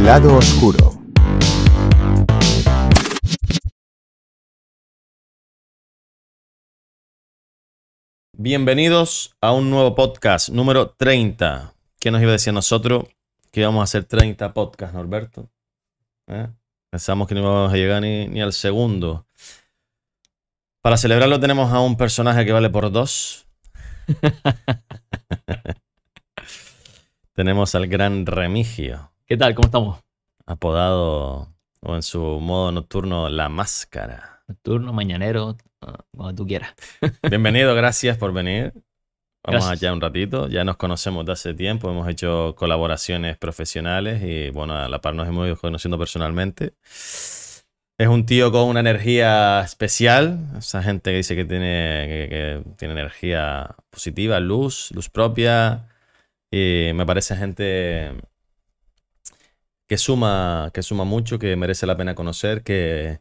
lado oscuro. Bienvenidos a un nuevo podcast, número 30. ¿Qué nos iba a decir nosotros que íbamos a hacer 30 podcasts, Norberto? ¿Eh? Pensamos que no íbamos a llegar ni al segundo. Para celebrarlo tenemos a un personaje que vale por dos. tenemos al gran Remigio. ¿Qué tal? ¿Cómo estamos? Apodado, o en su modo nocturno, la máscara. Nocturno, mañanero, ah, cuando tú quieras. Bienvenido, gracias por venir. Vamos allá un ratito. Ya nos conocemos de hace tiempo, hemos hecho colaboraciones profesionales y bueno, a la par nos hemos ido conociendo personalmente. Es un tío con una energía especial. Esa gente que dice que tiene, que tiene energía positiva, luz, luz propia. Y me parece gente que suma, que suma mucho, que merece la pena conocer, que,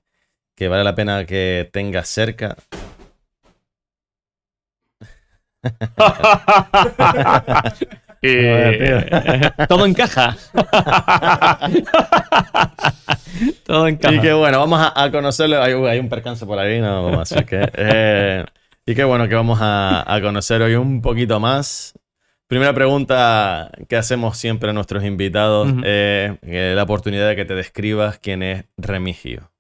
vale la pena que tengas cerca. Eh, eh, todo encaja. todo encaja. Y que bueno, vamos a, conocerlo. Hay, un percance por ahí, no, así que. Eh, y qué bueno, que vamos a conocer hoy un poquito más Primera pregunta que hacemos siempre a nuestros invitados es eh, eh, la oportunidad de que te describas quién es Remigio.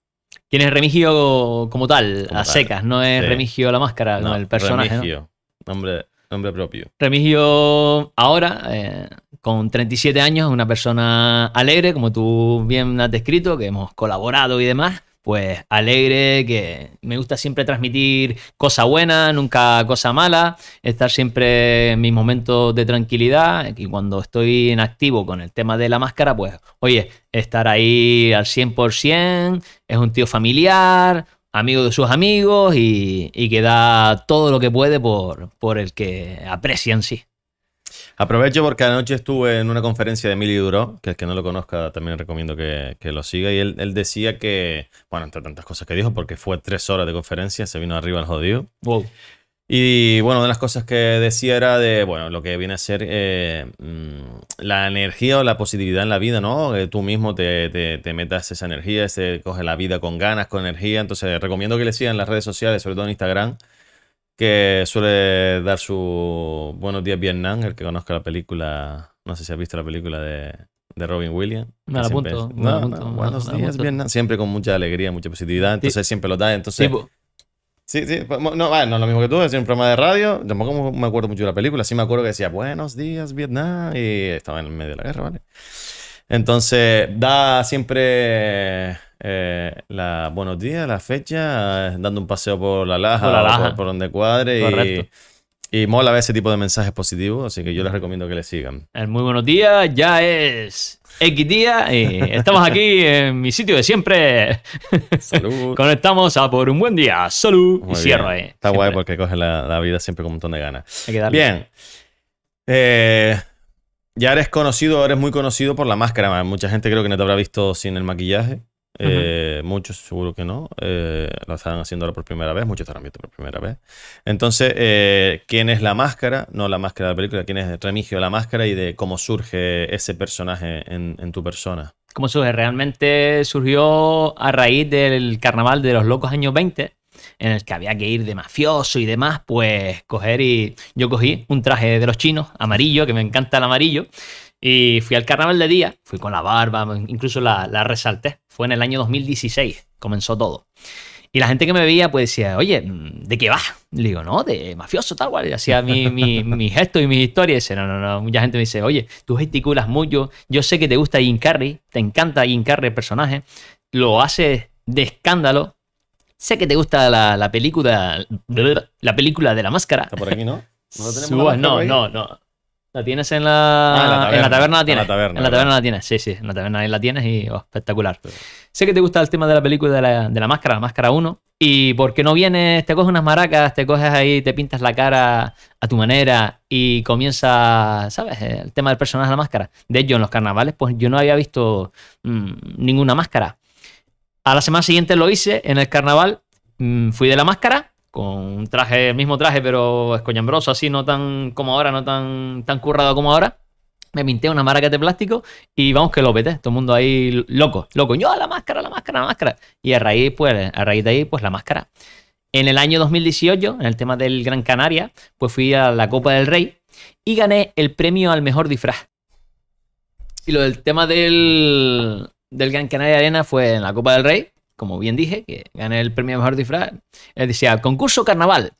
¿Quién es Remigio como tal, a secas? No es Remigio la máscara, el personaje. Remigio, nombre, nombre, propio. Remigio ahora, eh, con 37 años, una persona alegre, como tú bien has descrito, que hemos colaborado y demás pues alegre, que me gusta siempre transmitir cosa buena, nunca cosa mala, estar siempre en mis momentos de tranquilidad y cuando estoy en activo con el tema de la máscara, pues oye, estar ahí al 100%, es un tío familiar, amigo de sus amigos y, que da todo lo que puede por, por el que aprecia en sí. Aprovecho porque anoche estuve en una conferencia de Emilio Duró, que el que no lo conozca también recomiendo que, lo siga. Y él, decía que, bueno, entre tantas cosas que dijo, porque fue tres horas de conferencia, se vino arriba el jodido. Y bueno, una de las cosas que decía era de, bueno, lo que viene a ser eh, mm, la energía o la positividad en la vida, ¿no? tú mismo te, te, metas esa energía, se coge la vida con ganas, con energía. Entonces, recomiendo que le sigan en las redes sociales, sobre todo en Instagram, que suele dar su Buenos días Vietnam, el que conozca la película, no sé si has visto la película de, Robin Williams. Me la siempre, No, buenos días Vietnam, siempre con mucha alegría, mucha positividad, entonces siempre lo da, entonces... Sí, Sí, pues, No, es lo mismo que tú, es un programa de radio. Tampoco me acuerdo mucho de la película. Sí me acuerdo que decía Buenos días, Vietnam. Y estaba en el medio de la guerra, ¿vale? Entonces, da siempre eh, buenos días, la fecha, eh, dando un paseo por la laja, por, donde cuadre. Y, mola ver ese tipo de mensajes positivos, así que yo les recomiendo que le sigan. Eh, muy buenos días, ya es X día y estamos aquí en mi sitio de siempre. Salud. Conectamos a por un buen día. Salud. y cierro ahí. Está guay porque coge la, vida siempre con un montón de ganas. Bien. ya eres conocido, eres muy conocido por la máscara. Mucha gente creo que no te habrá visto sin el maquillaje. Eh, muchos seguro que no, eh, lo están haciendo por primera vez, muchos estarán viendo por primera vez. Entonces, eh, ¿quién es la máscara? No la máscara de la película, ¿quién es Remigio la máscara y de cómo surge ese personaje en, en tu persona? ¿Cómo surge? Realmente surgió a raíz del carnaval de los locos años 20, en el que había que ir de mafioso y demás, pues coger y yo cogí un traje de los chinos, amarillo, que me encanta el amarillo y fui al carnaval de día, fui con la barba, incluso la, resalté. Fue en el año 2016, comenzó todo. Y la gente que me veía, pues decía, oye, mm, ¿de qué vas? Le digo, no, de mafioso, tal cual. Y hacía mi, mi, gesto y mis historias. no, no, no. Mucha gente me dice, oye, tú gesticulas mucho. Yo sé que te gusta Jim Carrey. Te encanta Jim Carrey el personaje. Lo haces de escándalo. Sé que te gusta la, película la película de la máscara. Está por aquí, ¿no? No, tenemos no, no, no. ¿La tienes en la, taberna, en la taberna la tienes? En la taberna, la tienes, sí, sí. En la taberna ahí la tienes y oh, espectacular. Sé que te gusta el tema de la película de la, máscara, la máscara 1. Y porque no vienes, te coges unas maracas, te coges ahí, te pintas la cara a tu manera y comienza, ¿sabes? El tema del personaje de la máscara. De hecho, en los carnavales, pues yo no había visto mm, ninguna máscara. A la semana siguiente lo hice en el carnaval, mm, fui de la máscara con un traje, el mismo traje, pero escoñambroso, así, no tan como ahora, no tan, tan currado como ahora. Me pinté una maraca de plástico y vamos que lo peté, todo el mundo ahí loco, loco, yo la máscara, la máscara, la máscara. Y a raíz, pues, a de ahí, pues la máscara. En el año 2018, en el tema del Gran Canaria, pues fui a la Copa del Rey y gané el premio al mejor disfraz. Y lo del tema del, del Gran Canaria Arena fue en la Copa del Rey, como bien dije, que gané el premio Mejor Disfraz, él decía, concurso carnaval,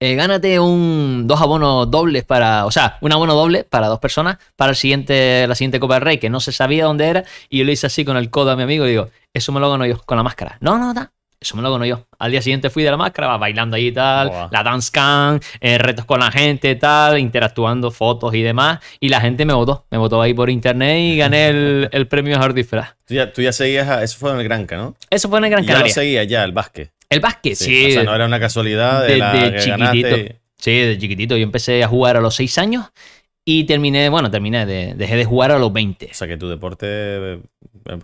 eh, gánate un dos abonos dobles para, o sea, un abono doble para dos personas para el siguiente, la siguiente Copa del Rey, que no se sabía dónde era, y yo lo hice así con el codo a mi amigo y digo, eso me lo gano yo con la máscara. No, no, no, eso me lo ganó yo. Al día siguiente fui de la máscara, bailando ahí y tal, la dance can, eh, retos con la gente tal, interactuando, fotos y demás. Y la gente me votó. Me votó ahí por internet y gané el, premio Mejor Disfraz. ¿Tú ya, seguías, eso fue en el Granca, ¿no? Eso fue en el Gran Canaria. Ya lo ya, el básquet. El básquet, sí. O sea, no era una casualidad de, chiquitito. Sí, de chiquitito. Yo empecé a jugar a los seis años y terminé, bueno, terminé, de, dejé de jugar a los 20. O sea que tu deporte eh,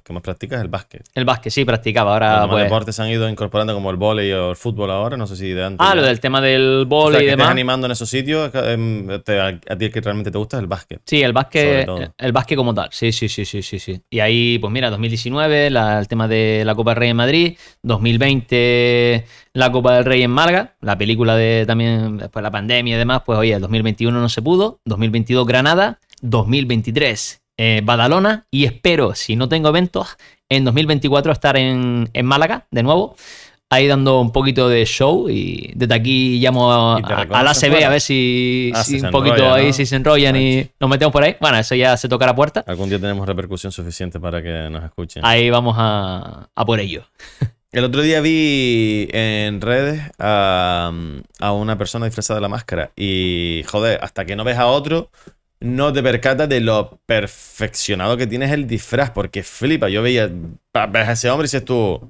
que más practicas es el básquet. El básquet, sí, practicaba. Ahora, los pues, deportes se han ido incorporando como el vóley o el fútbol ahora, no sé si de antes. Ah, lo del tema del vóley o sea, y que demás. animando en esos sitios, em, a, ti es que realmente te gusta es el básquet. Sí, el básquet, el básquet como tal, sí, sí, sí, sí, sí, sí. Y ahí, pues mira, 2019, el tema de la Copa del Rey en Madrid, 2020 la Copa del Rey en Málaga, la película de también, después la pandemia y demás, pues oye, el 2021 no se pudo, 2022 Granada 2023, eh, Badalona y espero, si no tengo eventos, en 2024 estar en, Málaga de nuevo. Ahí dando un poquito de show y desde aquí llamo a, a la CB a ver si, ah, un poquito ahí, si se enrollan y nos metemos por ahí. Bueno, eso ya se toca la puerta. Algún día tenemos repercusión suficiente para que nos escuchen. Ahí vamos a, a por ello. El otro día vi en redes a, una persona disfrazada de la máscara y, joder, hasta que no ves a otro, no te percatas de lo perfeccionado que tienes el disfraz, porque flipa. Yo veía, ves a ese hombre y dices tú,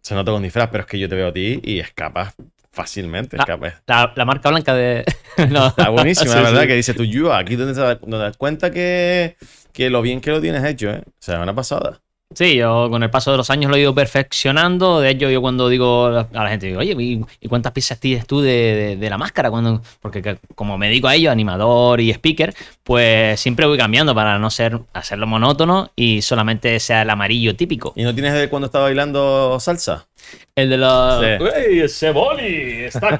se nota con disfraz, pero es que yo te veo a ti y escapas fácilmente. La, la, marca blanca de. no. Está buenísima, la verdad, que dice tú, yo aquí donde te das cuenta que, lo bien que lo tienes hecho, ¿eh? O sea, una pasada. Sí, yo con el paso de los años lo he ido perfeccionando. De hecho, yo cuando digo a la gente, digo, oye, ¿y cuántas piezas tienes tú de, la máscara? Cuando, porque como me dedico a ello, animador y speaker, pues siempre voy cambiando para no ser hacerlo monótono y solamente sea el amarillo típico. ¿Y no tienes de cuando estaba bailando salsa? El de los ¡Ey, ese boli! Está...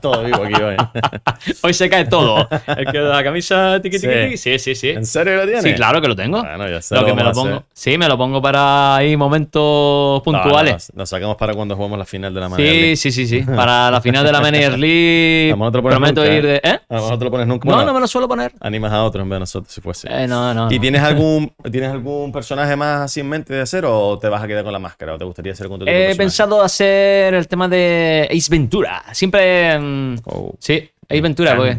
todo vivo aquí hoy. hoy se cae todo. El que la camisa tiqui, tiqui, tiqui. Sí, sí, sí. ¿En serio lo tienes? Sí, claro que lo tengo. Bueno, ya sé. Lo, que me lo pongo. Sí, me lo pongo para ahí momentos puntuales. Nos sacamos para cuando jugamos la final de la Manager League. Sí, sí, sí. Para la final de la Manager League. No prometo ir de. ¿Eh? ¿eh? A no lo pones nunca. No, no me lo suelo poner. Animas a otros en vez de nosotros, si fuese. Eh, no, no. ¿Y tienes algún tienes algún personaje más así en mente de hacer o te vas a quedar con la máscara? ¿O te gustaría hacer con tu he pensado hacer el tema de Ace Ventura. Siempre. Mm, oh. sí, Ace Ventura, me pues.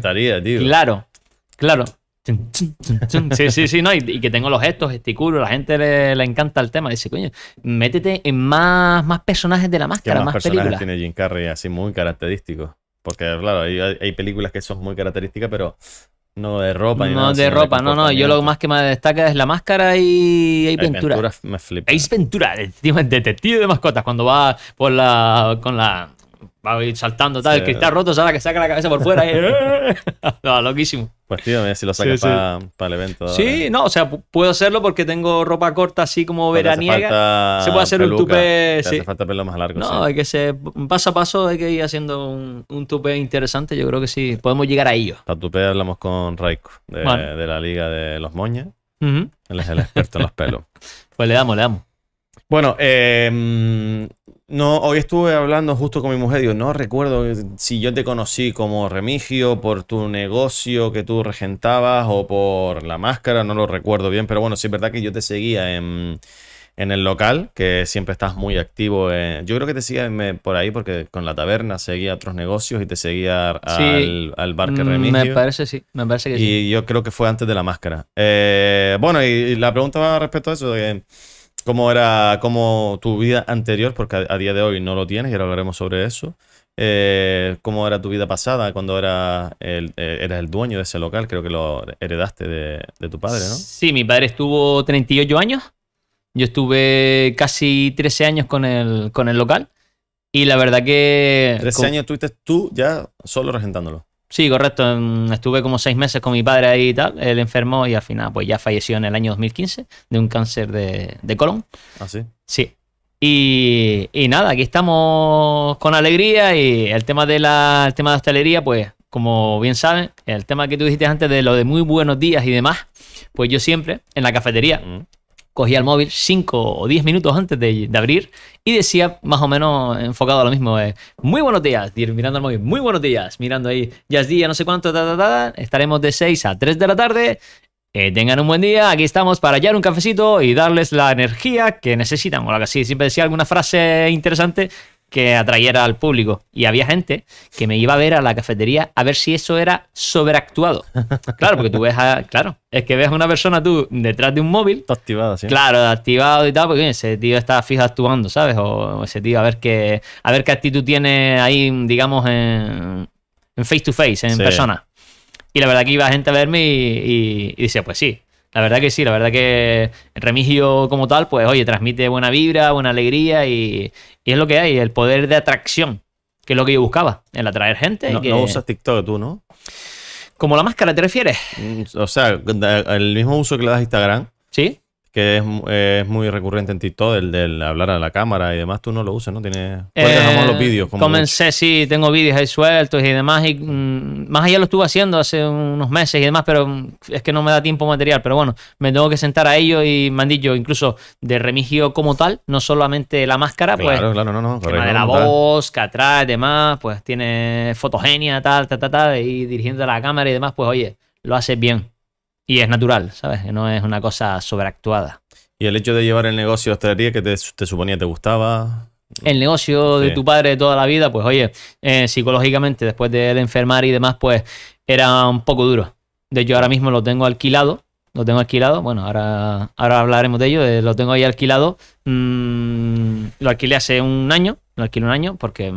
Claro, claro. Sí, sí, sí, no, y, que tengo los gestos, gesticulo, la gente le, encanta el tema. Dice, coño, métete en más, más personajes de la máscara, más, personajes tiene Jim Carrey así muy característico? Porque, claro, hay películas que son muy características, pero no de ropa, no de ropa, no, no. Yo lo más que me destaca es la máscara y hay Ventura. Ventura me flipa. Ace Ventura, detective de mascotas, cuando va por la, con la va a ir saltando, tal, el cristal roto, ¿sabes? que saca la cabeza por fuera. Y... no, loquísimo. Pues tío, ver si lo sacas para el evento. Sí, eh. no, o sea, puedo hacerlo porque tengo ropa corta así como pues veraniega. Se puede hacer un tupé. Hace falta pelo más largo. No, hay que ser paso a paso, hay que ir haciendo un, un tupé interesante. Yo creo que sí, podemos llegar a ello. Para tupé hablamos con Raiko de, de la Liga de los Moñas. Él es el experto en los pelos. pues le damos, le damos. Bueno, eh, no, hoy estuve hablando justo con mi mujer, digo, no recuerdo si yo te conocí como Remigio por tu negocio que tú regentabas o por la máscara, no lo recuerdo bien, pero bueno, sí es verdad que yo te seguía en, el local, que siempre estás muy activo. yo creo que te seguía por ahí porque con la taberna seguía otros negocios y te seguía al, al, bar que mm, Remigio. Me parece, sí, me parece que sí. Y yo creo que fue antes de la máscara. Eh, bueno, y, la pregunta va respecto a eso, de cómo era cómo tu vida anterior, porque a, día de hoy no lo tienes, y ahora hablaremos sobre eso. Eh, cómo era tu vida pasada cuando el, eh, eras el dueño de ese local, creo que lo heredaste de, tu padre, ¿no? Sí, mi padre estuvo 38 años. Yo estuve casi 13 años con el, con el local. Y la verdad que. 13 años tuviste tú ya solo regentándolo. Sí, correcto. Estuve como seis meses con mi padre ahí y tal. Él enfermó y al final pues ya falleció en el año 2015 de un cáncer de, de colon. ¿Ah, sí? Sí. Y, y, nada, aquí estamos con alegría y el tema de la, el tema de hostelería, pues como bien saben, el tema que tú dijiste antes de lo de muy buenos días y demás, pues yo siempre en la cafetería, mm cogía el móvil 5 o 10 minutos antes de, abrir y decía más o menos enfocado a lo mismo, eh, muy buenos días, mirando el móvil, muy buenos días, mirando ahí, ya es día, no sé cuánto, estaremos de 6 a 3 de la tarde, que eh, tengan un buen día, aquí estamos para hallar un cafecito y darles la energía que necesitan, o algo así, siempre decía alguna frase interesante que atrayera al público. Y había gente que me iba a ver a la cafetería a ver si eso era sobreactuado. Claro, porque tú ves a. Claro, es que ves a una persona tú detrás de un móvil. activado, sí. Claro, activado y tal, porque ese tío está fijo actuando, ¿sabes? O ese tío, a ver qué, a ver qué actitud tiene ahí, digamos, en, face to face, en persona. Y la verdad que iba gente a verme y dice, pues sí, la verdad que sí, la verdad que Remigio como tal, pues oye, transmite buena vibra, buena alegría y, es lo que hay, el poder de atracción, que es lo que yo buscaba, el atraer gente. No, no usas TikTok tú, ¿no? Como la máscara, ¿te refieres? Mm, o sea, el mismo uso que le das a Instagram. Sí que es, muy recurrente en TikTok, el del hablar a la cámara y demás, tú no lo usas, ¿no? Tienes, eh, los vídeos. comencé, sí, tengo vídeos ahí sueltos y demás, y mm, más allá lo estuve haciendo hace unos meses y demás, pero mm, es que no me da tiempo material, pero bueno, me tengo que sentar a ello y me han incluso de Remigio como tal, no solamente la máscara, pues claro, no, no, de la voz, que atrás, demás, pues tiene fotogenia, tal, tal, tal, tal, y dirigiendo a la cámara y demás, pues oye, lo haces bien. Y es natural, ¿sabes? No es una cosa sobreactuada. ¿Y el hecho de llevar el negocio el día que te, suponía te gustaba? el negocio de tu padre toda la vida, pues oye, eh, psicológicamente, después de enfermar y demás, pues era un poco duro. De hecho, ahora mismo lo tengo alquilado. Lo tengo alquilado. Bueno, ahora, ahora hablaremos de ello. Eh, lo tengo ahí alquilado. Mm, lo alquilé hace un año. Lo alquilé un año porque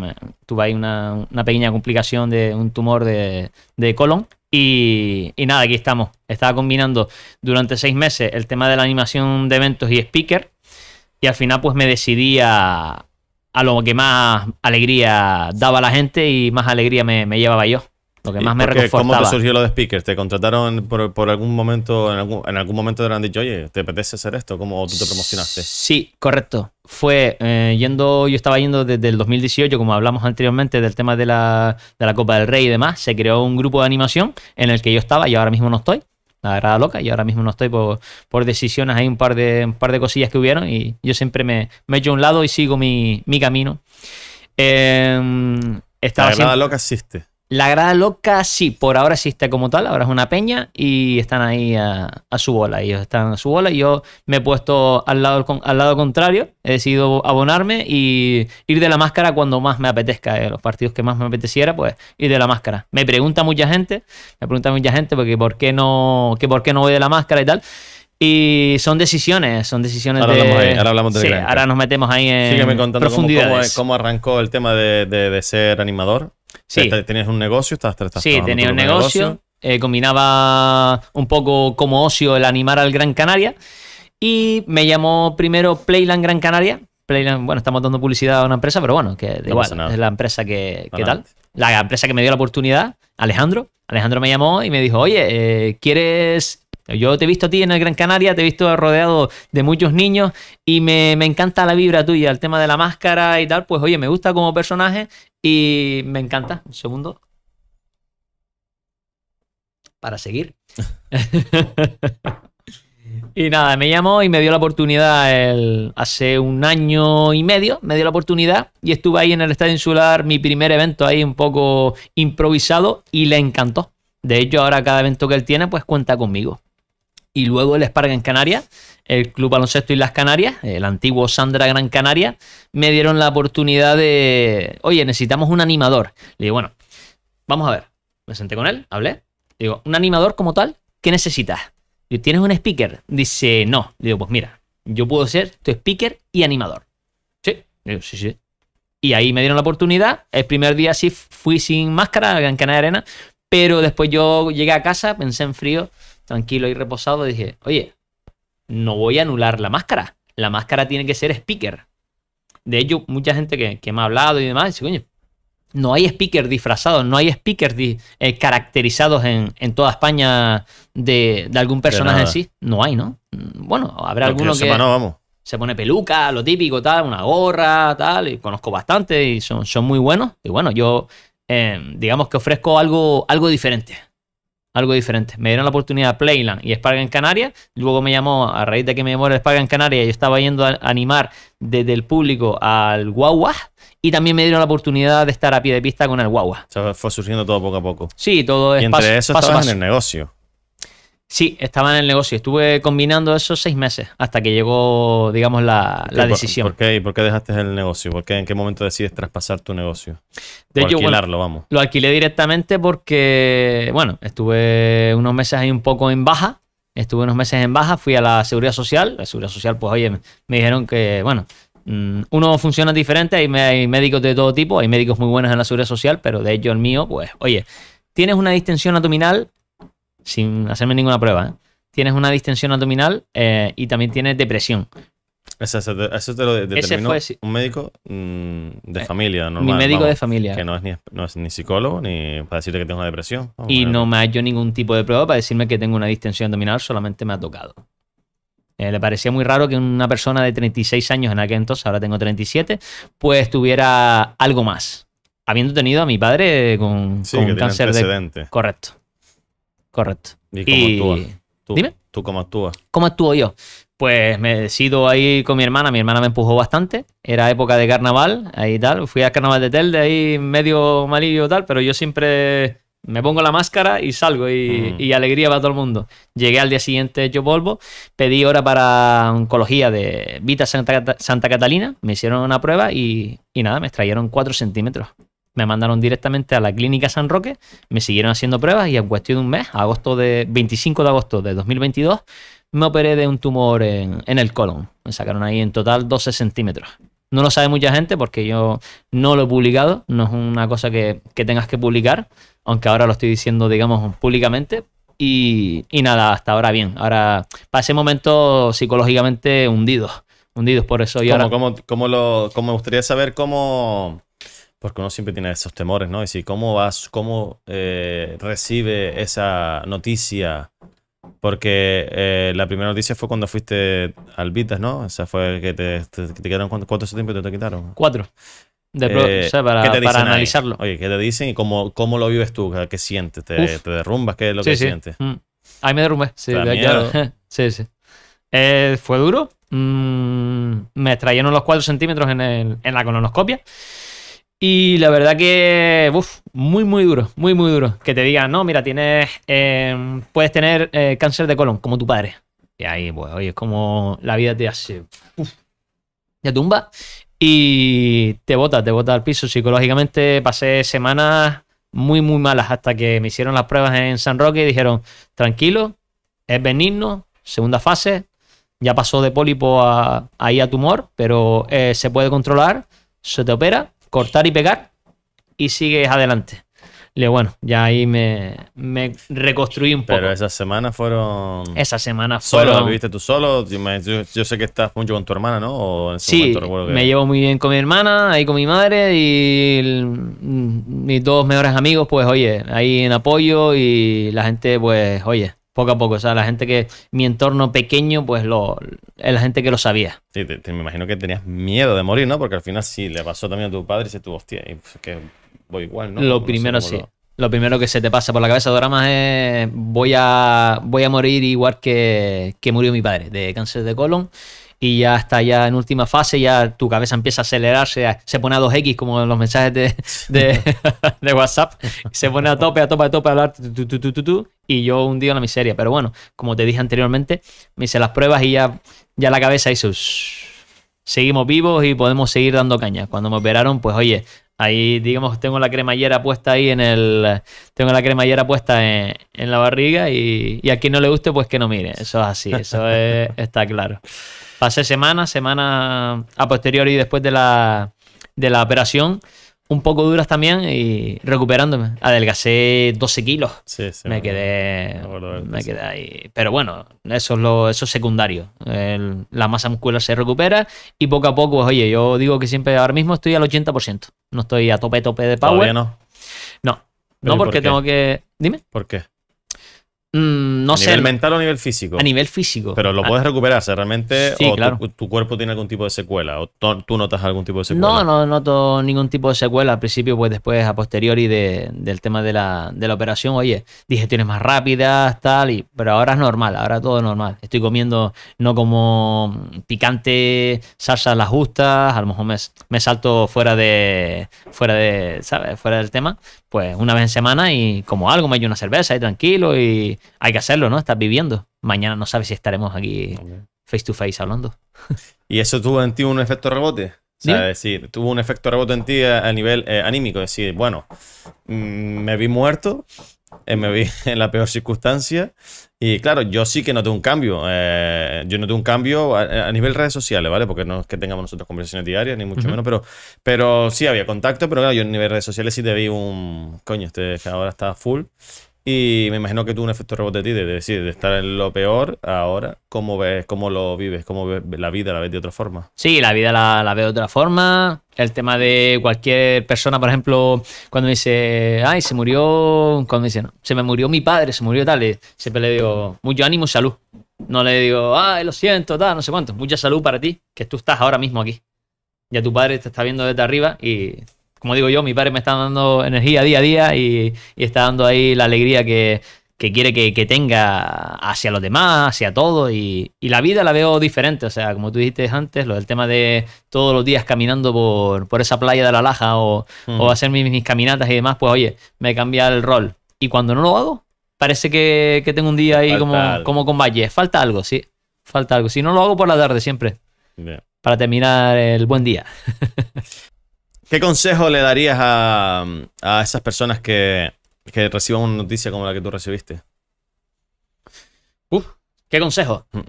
tuve ahí una, pequeña complicación de un tumor de colon. Y, nada, aquí estamos. Estaba combinando durante seis meses el tema de la animación de eventos y speaker. Y al final pues me decidí a, lo que más alegría daba a la gente y más alegría me llevaba yo. Lo que más me reconfortaba. ¿Cómo te surgió lo de speakers? ¿Te contrataron por, algún momento, en algún, momento te han dicho, oye, ¿te apetece hacer esto? ¿Cómo tú te promocionaste? Sí, correcto. Fue eh, yendo, yo estaba yendo desde el 2018, como hablamos anteriormente, del tema de la, de la Copa del Rey y demás. Se creó un grupo de animación en el que yo estaba y ahora mismo no estoy la grada loca y ahora mismo no estoy por, decisiones, hay un par, de, un par de cosillas que hubieron y yo siempre me, me echo a un lado y sigo mi, camino. Em, la grada loca existe. La grada loca sí, por ahora existe como tal, ahora es una peña y están ahí a, su bola, ellos están a su bola, y yo me he puesto al lado, al lado contrario, he decidido abonarme y ir de la máscara cuando más me apetezca, eh, los partidos que más me apeteciera, pues ir de la máscara. Me pregunta mucha gente, me pregunta mucha gente porque por qué no, que por qué no voy de la máscara y tal. Y son decisiones, son decisiones de... ahora hablamos de sí, ahora nos metemos ahí en Sígueme contando Cómo, cómo, arrancó el tema de ser animador. Sí. Este, tenías un negocio, estabas, Sí, tenía un negocio. Eh, combinaba un poco como ocio el animar al Gran Canaria. Y me llamó primero Playland Gran Canaria. Playland, bueno, estamos dando publicidad a una empresa, pero bueno, que es la empresa que, tal. La empresa que me dio la oportunidad, Alejandro. Alejandro me llamó y me dijo, oye, eh, ¿quieres yo te he visto a ti en el Gran Canaria, te he visto rodeado de muchos niños y me, encanta la vibra tuya, el tema de la máscara y tal. Pues oye, me gusta como personaje y me encanta. Un segundo. Para seguir. y nada, me llamó y me dio la oportunidad hace un año y medio, me dio la oportunidad y estuve ahí en el Estadio Insular, mi primer evento ahí un poco improvisado y le encantó. De hecho, ahora cada evento que él tiene, pues cuenta conmigo y luego el Esparga en Canarias, el Club Baloncesto y las Canarias, el antiguo Sandra Gran Canaria, me dieron la oportunidad de, oye, necesitamos un animador. Le digo, bueno, vamos a ver. Me senté con él, hablé. Le digo, un animador como tal, ¿qué necesitas? Le ¿tienes un speaker? Dice, no. Le digo, pues mira, yo puedo ser tu speaker y animador. Sí, digo, sí, sí. Y ahí me dieron la oportunidad. El primer día sí fui sin máscara a Gran Canaria Arena, pero después yo llegué a casa, pensé en frío tranquilo y reposado, dije, oye, no voy a anular la máscara. La máscara tiene que ser speaker. De hecho, mucha gente que, me ha hablado y demás, dice, coño, no hay speaker disfrazados, no hay speakers eh, caracterizados en, en, toda España de, algún personaje en sí. No hay, ¿no? Mm, bueno, habrá algunos alguno que se pone peluca, lo típico, tal, una gorra, tal, y conozco bastante y son, son muy buenos. Y bueno, yo eh, digamos que ofrezco algo, algo diferente algo diferente. Me dieron la oportunidad Playland y Spark en Canarias. Luego me llamó, a raíz de que me llamó el Spark en Canarias, yo estaba yendo a animar desde el público al Guagua. Y también me dieron la oportunidad de estar a pie de pista con el Guagua. O fue surgiendo todo poco a poco. Sí, todo es y entre eso estabas en el negocio. Sí, estaba en el negocio. Estuve combinando esos seis meses hasta que llegó, digamos, la, decisión. ¿Por, qué, dejaste el negocio? ¿Por qué, ¿En qué momento decides traspasar tu negocio? De hecho, alquilarlo, vamos. Lo alquilé directamente porque, bueno, estuve unos meses ahí un poco en baja. Estuve unos meses en baja, fui a la Seguridad Social. La Seguridad Social, pues, oye, me dijeron que, bueno, mm, uno funciona diferente. Hay, hay médicos de todo tipo. Hay médicos muy buenos en la Seguridad Social, pero de hecho el mío, pues, oye, tienes una distensión abdominal sin hacerme ninguna prueba, ¿eh? tienes una distensión abdominal eh, y también tienes depresión. Eso, te lo determinó un médico mm, de eh, familia, normal. Mi médico de familia. Que no es, ni, psicólogo ni para decirte que tengo una depresión. y no me ha hecho ningún tipo de prueba para decirme que tengo una distensión abdominal, solamente me ha tocado. le parecía muy raro que una persona de 36 años en aquel entonces, ahora tengo 37, pues tuviera algo más. Habiendo tenido a mi padre con, un cáncer de... Correcto. Correcto. ¿Y cómo y... Tú, ¿Dime? ¿Tú cómo actúas? ¿Cómo actúo yo? Pues me decido ahí con mi hermana, mi hermana me empujó bastante, era época de carnaval, ahí tal, fui al carnaval de Telde, ahí medio malillo tal, pero yo siempre me pongo la máscara y salgo mm. y, alegría para todo el mundo. Llegué al día siguiente yo vuelvo, pedí hora para oncología de Vita Santa, Catalina, me hicieron una prueba y, y nada, me extrayeron 4 centímetros me mandaron directamente a la clínica San Roque, me siguieron haciendo pruebas y en cuestión de un mes, agosto de 25 de agosto de 2022, me operé de un tumor en, el colon. Me sacaron ahí en total 12 centímetros. No lo sabe mucha gente porque yo no lo he publicado, no es una cosa que, tengas que publicar, aunque ahora lo estoy diciendo, digamos, públicamente. Y, nada, hasta ahora bien. Ahora pasé momentos psicológicamente hundidos hundidos por eso. Y ahora... cómo, cómo lo, cómo me gustaría saber cómo, porque uno siempre tiene esos temores, ¿no? Y si cómo vas, cómo eh, recibe esa noticia, porque eh, la primera noticia fue cuando fuiste al Vitas, ¿no? O esa fue que te, te, quedaron cuánto, tiempo te, quitaron. Cuatro. De pro, eh, para, analizarlo. Oye, ¿qué te dicen y cómo, cómo lo vives tú? ¿Qué sientes? ¿Te, derrumbas? ¿Qué es lo que que sí. sientes? Mm. Ahí me derrumbé, sí, sí, sí. fue duro. Mm, me extrayeron los cuatro centímetros en, en la colonoscopia. Y la verdad que, uff, muy, muy duro, muy, muy duro. Que te digan, no, mira, tienes, em, puedes tener eh, cáncer de colon, como tu padre. Y ahí, pues, oye, es como la vida te hace, uff, tumba y te bota, te bota al piso. Psicológicamente pasé semanas muy, muy malas hasta que me hicieron las pruebas en San Roque y dijeron, tranquilo, es benigno, segunda fase, ya pasó de pólipo a, ahí a tumor, pero eh, se puede controlar, se te opera cortar y pegar y sigues adelante. Le bueno, ya ahí me, reconstruí un poco. Pero esas semanas fueron. Esas semanas fueron. ¿Solo viviste tú solo? Yo, sé que estás mucho con tu hermana, ¿no? sí, me llevo muy bien con mi hermana, ahí con mi madre y mis dos mejores amigos, pues oye, ahí en apoyo y la gente, pues oye, poco a poco. O sea, la gente que, mi entorno pequeño, pues lo, es la gente que lo sabía. Sí, te, me imagino que tenías miedo de morir, ¿no? Porque al final sí, le pasó también a tu padre y se tuvo, hostia, que voy igual, ¿no? Lo primero sí. Lo... primero que se te pasa por la cabeza de más es voy a, voy a morir igual que, que murió mi padre de cáncer de colon y ya está ya en última fase, ya tu cabeza empieza a acelerarse, se pone a 2X como en los mensajes de, de, WhatsApp, se pone a tope, a tope, a tope a hablar, y yo hundido en la miseria. Pero bueno, como te dije anteriormente, me hice las pruebas y ya, ya la cabeza hizo... seguimos vivos y podemos seguir dando caña. Cuando me operaron, pues oye, Ahí, digamos, tengo la cremallera puesta ahí en el. Tengo la cremallera puesta en, la barriga y, a quien no le guste, pues que no mire. Eso es así, eso está claro. Pasé semana, semana a posteriori después de la, de la operación un poco duras también y recuperándome. Adelgacé 12 kilos. Sí, sí, me, quedé. Me, quedé ahí. Pero bueno, eso es, lo, eso secundario. la masa muscular se recupera y poco a poco, pues, oye, yo digo que siempre ahora mismo estoy al 80%. No estoy a tope, tope de power. ¿Todavía no? No. no, porque tengo que. Dime. ¿Por qué? Mm, no sé. ¿A nivel mental o a nivel físico? A nivel físico. Pero lo ah. puedes recuperar, realmente sí, o claro. tu, cuerpo tiene algún tipo de secuela o tú notas algún tipo de secuela. No, no noto ningún tipo de secuela. Al principio, pues después, a posteriori del tema de la, operación, oye, digestiones más rápidas, tal, y, pero ahora es normal, ahora todo normal. Estoy comiendo no como mm, picante, salsas las justas, a lo mejor me, salto fuera de, fuera de, ¿sabes? Fuera del tema, pues una vez en semana y como algo, me hay una cerveza y tranquilo y hay que hacerlo, ¿no? Estás viviendo. Mañana no sabes si estaremos aquí face to face hablando. ¿Y eso tuvo en ti un efecto rebote? O sea, es tuvo un efecto rebote en ti a, nivel eh, anímico. Es decir, bueno, mm, me vi muerto, eh, me vi en la peor circunstancia. Y claro, yo sí que noté un cambio. Eh, yo noté un cambio a, nivel redes sociales, ¿vale? Porque no es que tengamos nosotros conversaciones diarias, ni mucho menos, pero, pero sí había contacto, pero claro, yo a nivel redes sociales sí te vi un. Coño, este ahora está full. Y me imagino que tuvo un efecto rebote de ti, de decir, de estar en lo peor ahora, ¿cómo ves, cómo lo vives? ¿Cómo la vida? ¿La ves de otra forma? Sí, la vida la, la veo de otra forma. El tema de cualquier persona, por ejemplo, cuando dice, ay, se murió, cuando dice, no, se me murió mi padre, se murió tal, eh, siempre le digo, mucho ánimo, salud. No le digo, ay, lo siento, tal, no sé cuánto. Mucha salud para ti, que tú estás ahora mismo aquí. Ya tu padre te está viendo desde arriba y como digo yo, mi padre me está dando energía día a día y, está dando ahí la alegría que, quiere que, tenga hacia los demás, hacia todo. Y, la vida la veo diferente. O sea, como tú dijiste antes, lo del tema de todos los días caminando por, esa playa de la Laja o, hacer mis, caminatas y demás, pues oye, me cambia el rol. Y cuando no lo hago, parece que, tengo un día ahí como, como con valle. Falta algo, sí. Falta algo. Si no lo hago por la tarde siempre. Para terminar el buen día. ¿Qué consejo le darías a, esas personas que, reciban una noticia como la que tú recibiste? Uf, ¿qué consejo? Mm.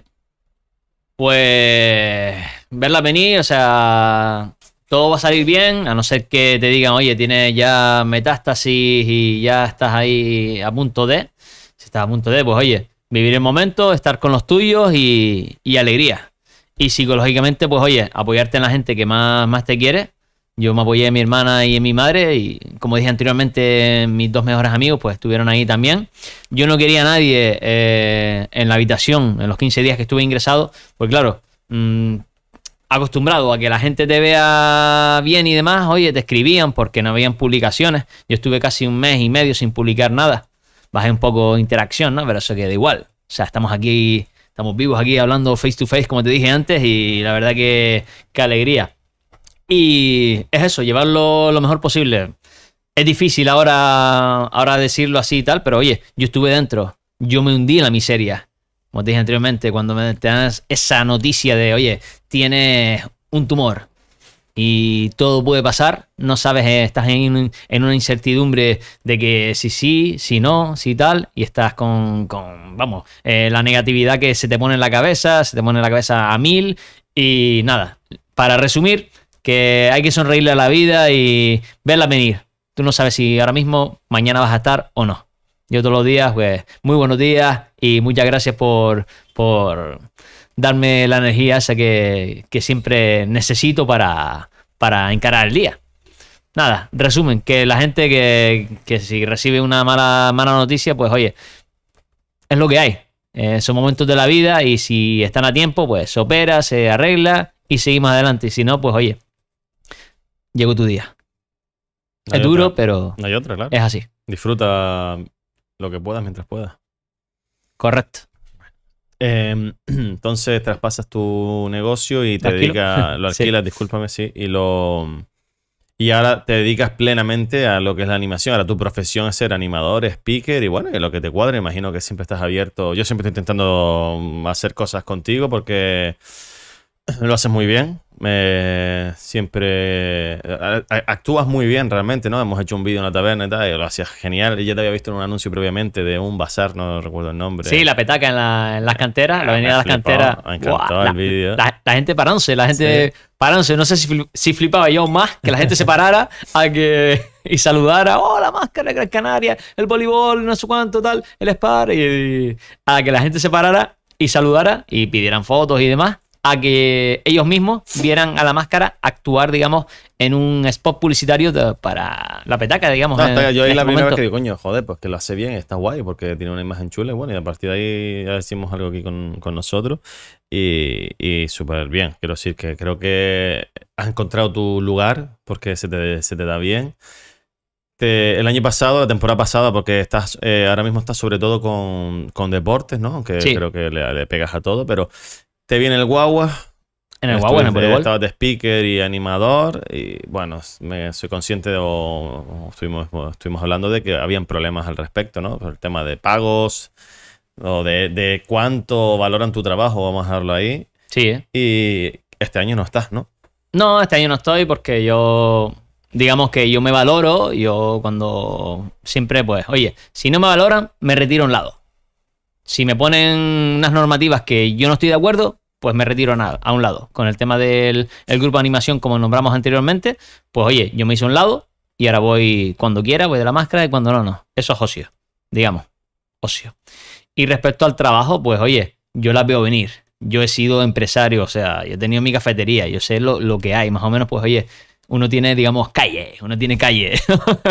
Pues verla venir, o sea, todo va a salir bien, a no ser que te digan, oye, tienes ya metástasis y ya estás ahí a punto de. Si estás a punto de, pues oye, vivir el momento, estar con los tuyos y, alegría. Y psicológicamente, pues oye, apoyarte en la gente que más, más te quiere yo me apoyé en mi hermana y en mi madre y como dije anteriormente, mis dos mejores amigos pues estuvieron ahí también. Yo no quería a nadie eh, en la habitación en los 15 días que estuve ingresado, pues claro, mm, acostumbrado a que la gente te vea bien y demás, oye, te escribían porque no habían publicaciones. Yo estuve casi un mes y medio sin publicar nada. Bajé un poco interacción, ¿no? Pero eso queda igual. O sea, estamos aquí, estamos vivos aquí hablando face to face, como te dije antes, y la verdad que qué alegría. Y es eso, llevarlo lo mejor posible. Es difícil ahora, ahora decirlo así y tal, pero oye, yo estuve dentro, yo me hundí en la miseria. Como te dije anteriormente, cuando me das esa noticia de, oye, tienes un tumor y todo puede pasar, no sabes, eh, estás en, una incertidumbre de que si sí, si no, si tal, y estás con, con vamos, eh, la negatividad que se te pone en la cabeza, se te pone en la cabeza a mil, y nada, para resumir, que hay que sonreírle a la vida y verla venir. Tú no sabes si ahora mismo, mañana vas a estar o no. Yo todos los días, pues, muy buenos días y muchas gracias por, por darme la energía esa que, siempre necesito para, para, encarar el día. Nada, resumen, que la gente que, si recibe una mala, mala noticia, pues oye, es lo que hay. Eh, son momentos de la vida y si están a tiempo, pues se opera, se arregla y seguimos adelante. Y si no, pues oye, llegó tu día. es duro, pero. No hay otra, claro. Es así. Disfruta lo que puedas mientras puedas. Correcto. Em, entonces traspasas tu negocio y te dedicas, lo alquilas, discúlpame, sí, y lo y ahora te dedicas plenamente a lo que es la animación. Ahora tu profesión es ser animador, speaker y bueno, y lo que te cuadre, imagino que siempre estás abierto. Yo siempre estoy intentando hacer cosas contigo porque lo haces muy bien. Eh, siempre eh, actúas muy bien realmente, ¿no? Hemos hecho un vídeo en la taberna y tal, lo hacías genial. Ya te había visto en un anuncio previamente de un bazar, no recuerdo el nombre. Sí, la petaca en, las canteras, la ah, avenida de las canteras. Me encantó el vídeo. La, gente parándose, la gente parándose. No sé si, si, flipaba yo más que la gente se parara a que, y saludara, oh, la máscara de Gran Canaria, el voleibol, no sé cuánto, tal, el spar, y a que la gente se parara y saludara y pidieran fotos y demás a que ellos mismos vieran a la máscara actuar, digamos, en un spot publicitario para la petaca, digamos. yo ahí este la primera vez que digo, coño, joder, pues que lo hace bien, está guay, porque tiene una imagen chula y bueno, y a partir de ahí ya decimos algo aquí con, nosotros y, súper bien. Quiero decir que creo que has encontrado tu lugar porque se te, da bien. el año pasado, la temporada pasada, porque estás eh, ahora mismo estás sobre todo con, con deportes, ¿no? Aunque creo que le, pegas a todo, pero te viene el guagua. En el guagua, en el Estaba de speaker y animador. Y bueno, me, soy consciente de, o, estuvimos, hablando de que habían problemas al respecto, ¿no? Por el tema de pagos o de, cuánto valoran tu trabajo, vamos a dejarlo ahí. Sí. ¿eh? Y este año no estás, ¿no? No, este año no estoy porque yo, digamos que yo me valoro, yo cuando siempre pues, oye, si no me valoran, me retiro a un lado. Si me ponen unas normativas que yo no estoy de acuerdo, pues me retiro a, a un lado. Con el tema del grupo de animación, como nombramos anteriormente, pues oye, yo me hice un lado y ahora voy cuando quiera, voy de la máscara y cuando no, no. Eso es ocio, digamos, ocio. Y respecto al trabajo, pues oye, yo las veo venir. Yo he sido empresario, o sea, yo he tenido mi cafetería, yo sé lo, lo que hay, más o menos, pues oye, uno tiene, digamos, calle, uno tiene calle.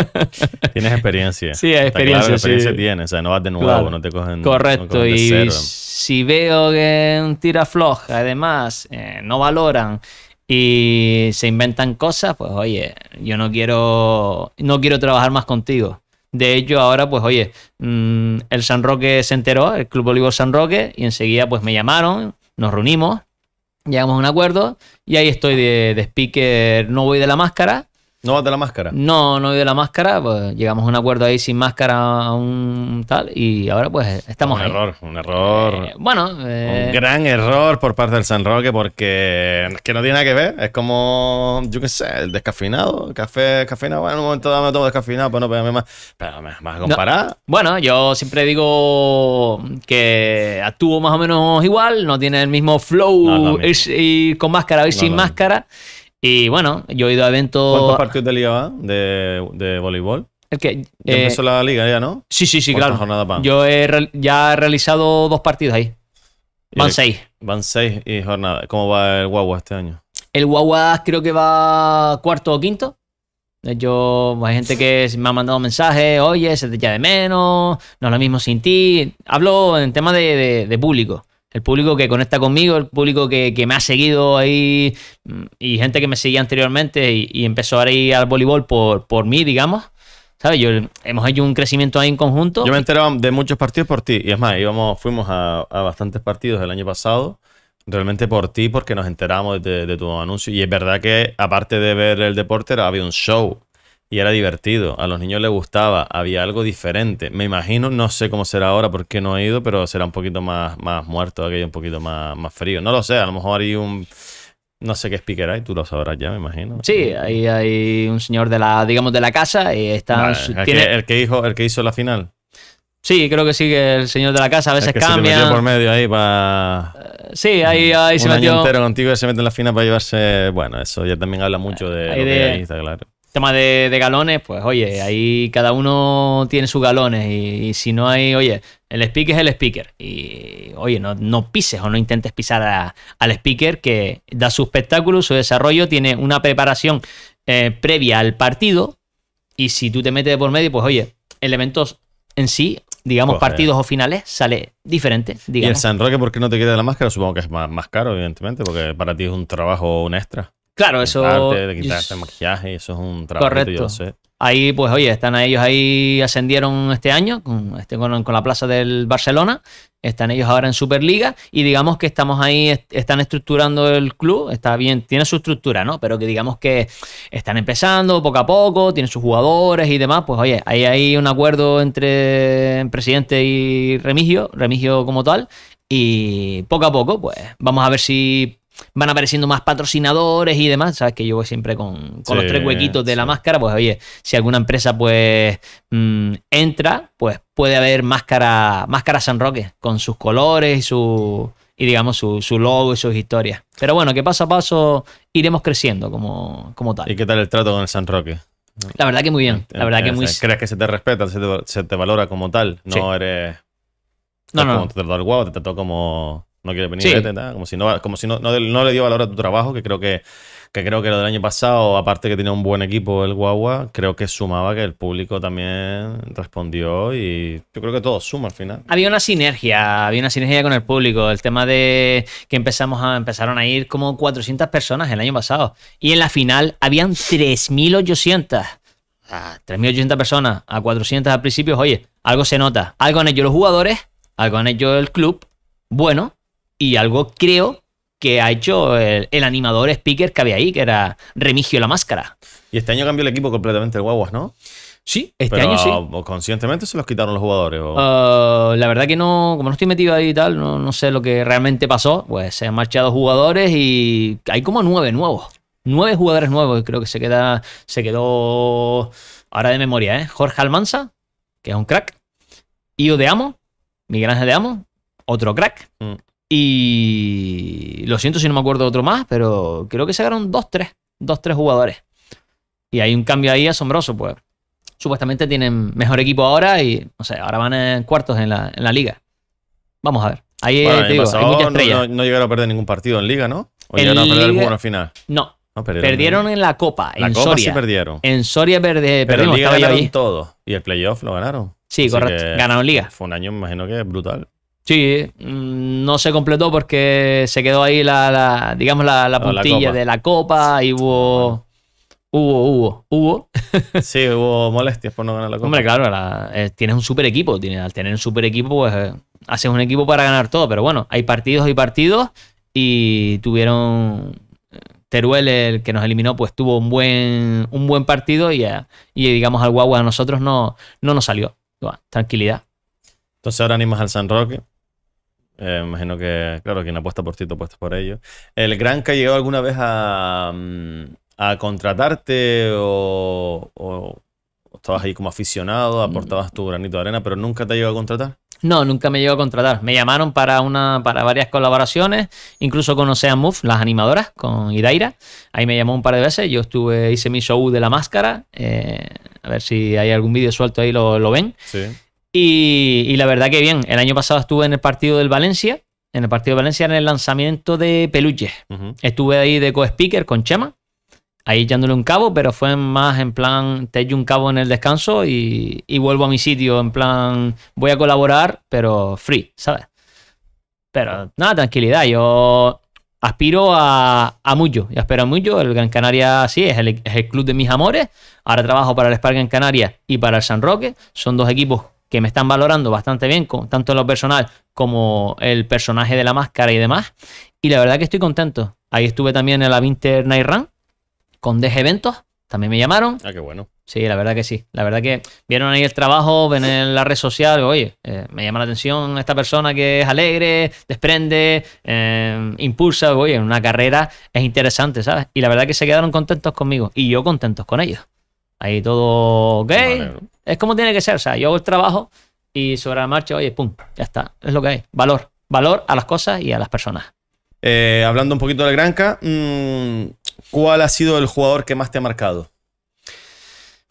Tienes experiencia. Sí, experiencia. Claro, experiencia tienes, o sea, no vas de nuevo, no te cogen. Correcto, y si veo que un tira floja, además, eh, no valoran y se inventan cosas, pues oye, yo no quiero, no quiero trabajar más contigo. De hecho, ahora, pues oye, mm, el San Roque se enteró, el Club Olivo San Roque, y enseguida pues me llamaron, nos reunimos Llegamos a un acuerdo y ahí estoy de, speaker, no voy de la máscara ¿No vas de la máscara? No, no voy de la máscara. Pues llegamos a un acuerdo ahí sin máscara a un tal y ahora pues estamos un error, un error. Eh, bueno. Un eh, gran error por parte del San Roque porque es que no tiene nada que ver. Es como, yo qué sé, el descafeinado. café, bueno, en un momento dame me descafeinado, pues no, pero más, pero más, a comparar. Bueno, yo siempre digo que actúo más o menos igual, no tiene el mismo flow con máscara o sin máscara. Y bueno, yo he ido a eventos. ¿Cuántos partidos de liga va de, voleibol? El que, eh, empezó la liga ya, ¿no? Sí, sí, sí, claro. yo ya he realizado dos partidos ahí. Van seis. Van seis y jornada. ¿Cómo va el Guagua este año? El Guagua creo que va cuarto o quinto. Yo, hay gente que me ha mandado mensajes, oye, se te echa de menos, no es lo mismo sin ti. Hablo en tema de, de público. El público que conecta conmigo, el público que, me ha seguido ahí mm, y gente que me seguía anteriormente y, empezó a ir al voleibol por, por mí, digamos. ¿Sabes? hemos hecho un crecimiento ahí en conjunto. Yo me enteraba de muchos partidos por ti. Y es más, íbamos, fuimos a, bastantes partidos el año pasado realmente por ti, porque nos enteramos de, de, tu anuncio. Y es verdad que, aparte de ver el deporte, había un show y era divertido, a los niños les gustaba, había algo diferente. Me imagino, no sé cómo será ahora porque no he ido, pero será un poquito más, más muerto, aquello un poquito más, más frío. No lo sé, a lo mejor hay un... No sé qué speaker hay, tú lo sabrás ya, me imagino. Sí, ahí hay un señor de la, digamos, de la casa y está... el, tiene... que hizo, el que hizo la final. Sí, creo que sí, el señor de la casa a veces cambia. Se por medio ahí para. Eh, sí, ahí, ahí un se año entero contigo se mete en la final para llevarse. Bueno, eso ya también habla mucho de, está claro tema de, galones, pues oye, ahí cada uno tiene sus galones y, si no hay, oye, el speaker es el speaker. Y oye, no, no pises o no intentes pisar al speaker que da su espectáculo, su desarrollo, tiene una preparación eh, previa al partido y si tú te metes por medio, pues oye, elementos en sí digamos, partidos o finales, sale diferente. Y el San Roque, ¿por qué no te queda la máscara? Supongo que es más, más, caro, evidentemente, porque para ti es un trabajo, un extra. Claro, eso. de quitarte maquillaje, eso es un trabajo. Correcto. Ahí, pues, oye, están ellos ahí, ascendieron este año este, con, la plaza del Barcelona. Están ellos ahora en Superliga y digamos que estamos ahí, están estructurando el club. Está bien, tiene su estructura, ¿no? Pero que digamos que están empezando poco a poco, tienen sus jugadores y demás. Pues, oye, ahí hay un acuerdo entre presidente y Remigio, Remigio como tal. Y poco a poco, pues, vamos a ver si van apareciendo más patrocinadores y demás. Sabes que yo voy siempre con, con los tres huequitos de la máscara. Pues oye, si alguna empresa pues mm, entra, pues puede haber máscara, máscara San Roque con sus colores y su y digamos su, logo y sus historias. Pero bueno, que paso a paso iremos creciendo como, como tal. ¿Y qué tal el trato con el San Roque? La verdad que muy bien. La verdad que muy... ¿Crees que se te respeta, se te, te valora como tal? No eres... No, no. te trató como no quiere venir, como si, no, le dio valor a tu trabajo, que creo que, creo que lo del año pasado, aparte que tenía un buen equipo el Guagua, creo que sumaba que el público también respondió y yo creo que todo suma al final. Había una sinergia, había una sinergia con el público, el tema de que empezamos a, empezaron a ir como 400 personas el año pasado y en la final habían 3.800 3.800 ah, personas, a 400 al principio, oye, algo se nota. Algo han hecho los jugadores, algo han hecho el club. Bueno, y algo creo que ha hecho el, animador speaker que había ahí, que era Remigio la Máscara. Y este año cambió el equipo completamente el Guaguas, ¿no? Sí, este año sí. ¿Conscientemente se los quitaron los jugadores? Ah, la verdad que no, como no estoy metido ahí y tal, no, sé lo que realmente pasó. Pues se han marchado jugadores y hay como nueve nuevos. Nueve jugadores nuevos, creo que se queda, se quedó ahora de memoria, ¿eh? Jorge Almanza, que es un crack. Io de Amo, Miguel Ángel de Amo, otro crack. Mm. Y lo siento si no me acuerdo de otro más, pero creo que sacaron 2-3, 2 tres jugadores. Y hay un cambio ahí asombroso, pues. Supuestamente tienen mejor equipo ahora y, no sé, ahora van en cuartos en la, liga. Vamos a ver. Ahí digo, No, llegaron a perder ningún partido en liga, ¿no? O llegaron a perder final. No. perdieron, en la Copa, la en Soria. Sí perdieron. En Soria perde, Pero en Liga ganaron todo. Y el playoff lo ganaron. Sí, correcto. Ganaron Liga. Fue un año, me imagino que brutal. Sí, mm, no se completó porque se quedó ahí la, digamos, la, puntilla de la copa y hubo. Hubo, hubo, hubo. sí, hubo molestias por no ganar la copa. Hombre, claro, eh, tienes un super equipo. al tener un super equipo, pues eh, haces un equipo para ganar todo. Pero bueno, hay partidos y partidos. Y tuvieron. Eh, Teruel, el que nos eliminó, pues tuvo un buen, un buen partido y, y digamos al guagua a nosotros no, no nos salió. tranquilidad. Entonces ahora animas al San Roque. Eh, imagino que, claro, quien apuesta por ti, tú apuestas por ello. ¿El Granca llegó alguna vez a, mm, contratarte o, estabas ahí como aficionado, aportabas tu granito de arena, pero nunca te llegó a contratar? No, nunca me llegó a contratar. Me llamaron para una, para varias colaboraciones, incluso con Ocean Move, las animadoras, con Idaira. Ahí me llamó un par de veces. Yo estuve, hice mi show de la máscara. Eh, a ver si hay algún vídeo suelto ahí, lo, lo ven. Sí. Y, la verdad que bien, el año pasado estuve en el partido del Valencia, en el partido de Valencia en el lanzamiento de peluches Estuve ahí de co-speaker con Chema, ahí echándole un cabo, pero fue más en plan, te echo un cabo en el descanso y, vuelvo a mi sitio, en plan, voy a colaborar, pero free, ¿sabes? Pero nada, tranquilidad, yo aspiro a, mucho, y espero mucho, el Gran Canaria sí, es el, club de mis amores, ahora trabajo para el Spark en Canaria y para el San Roque, son dos equipos que me están valorando bastante bien, con, tanto en lo personal como el personaje de la máscara y demás. Y la verdad que estoy contento. Ahí estuve también en la Winter Night Run con 10 eventos. También me llamaron. Ah, qué bueno. Sí, la verdad que sí. La verdad que vieron ahí el trabajo, ven en la red social, oye, eh, me llama la atención esta persona que es alegre, desprende, eh, impulsa, oye, en una carrera es interesante, ¿sabes? Y la verdad que se quedaron contentos conmigo y yo contentos con ellos. Ahí todo ok. Es como tiene que ser. O sea, yo hago el trabajo y sobre la marcha, oye, pum, ya está. Es lo que hay. Valor. Valor a las cosas y a las personas. Eh, hablando un poquito del Granca, mm, ¿cuál ha sido el jugador que más te ha marcado?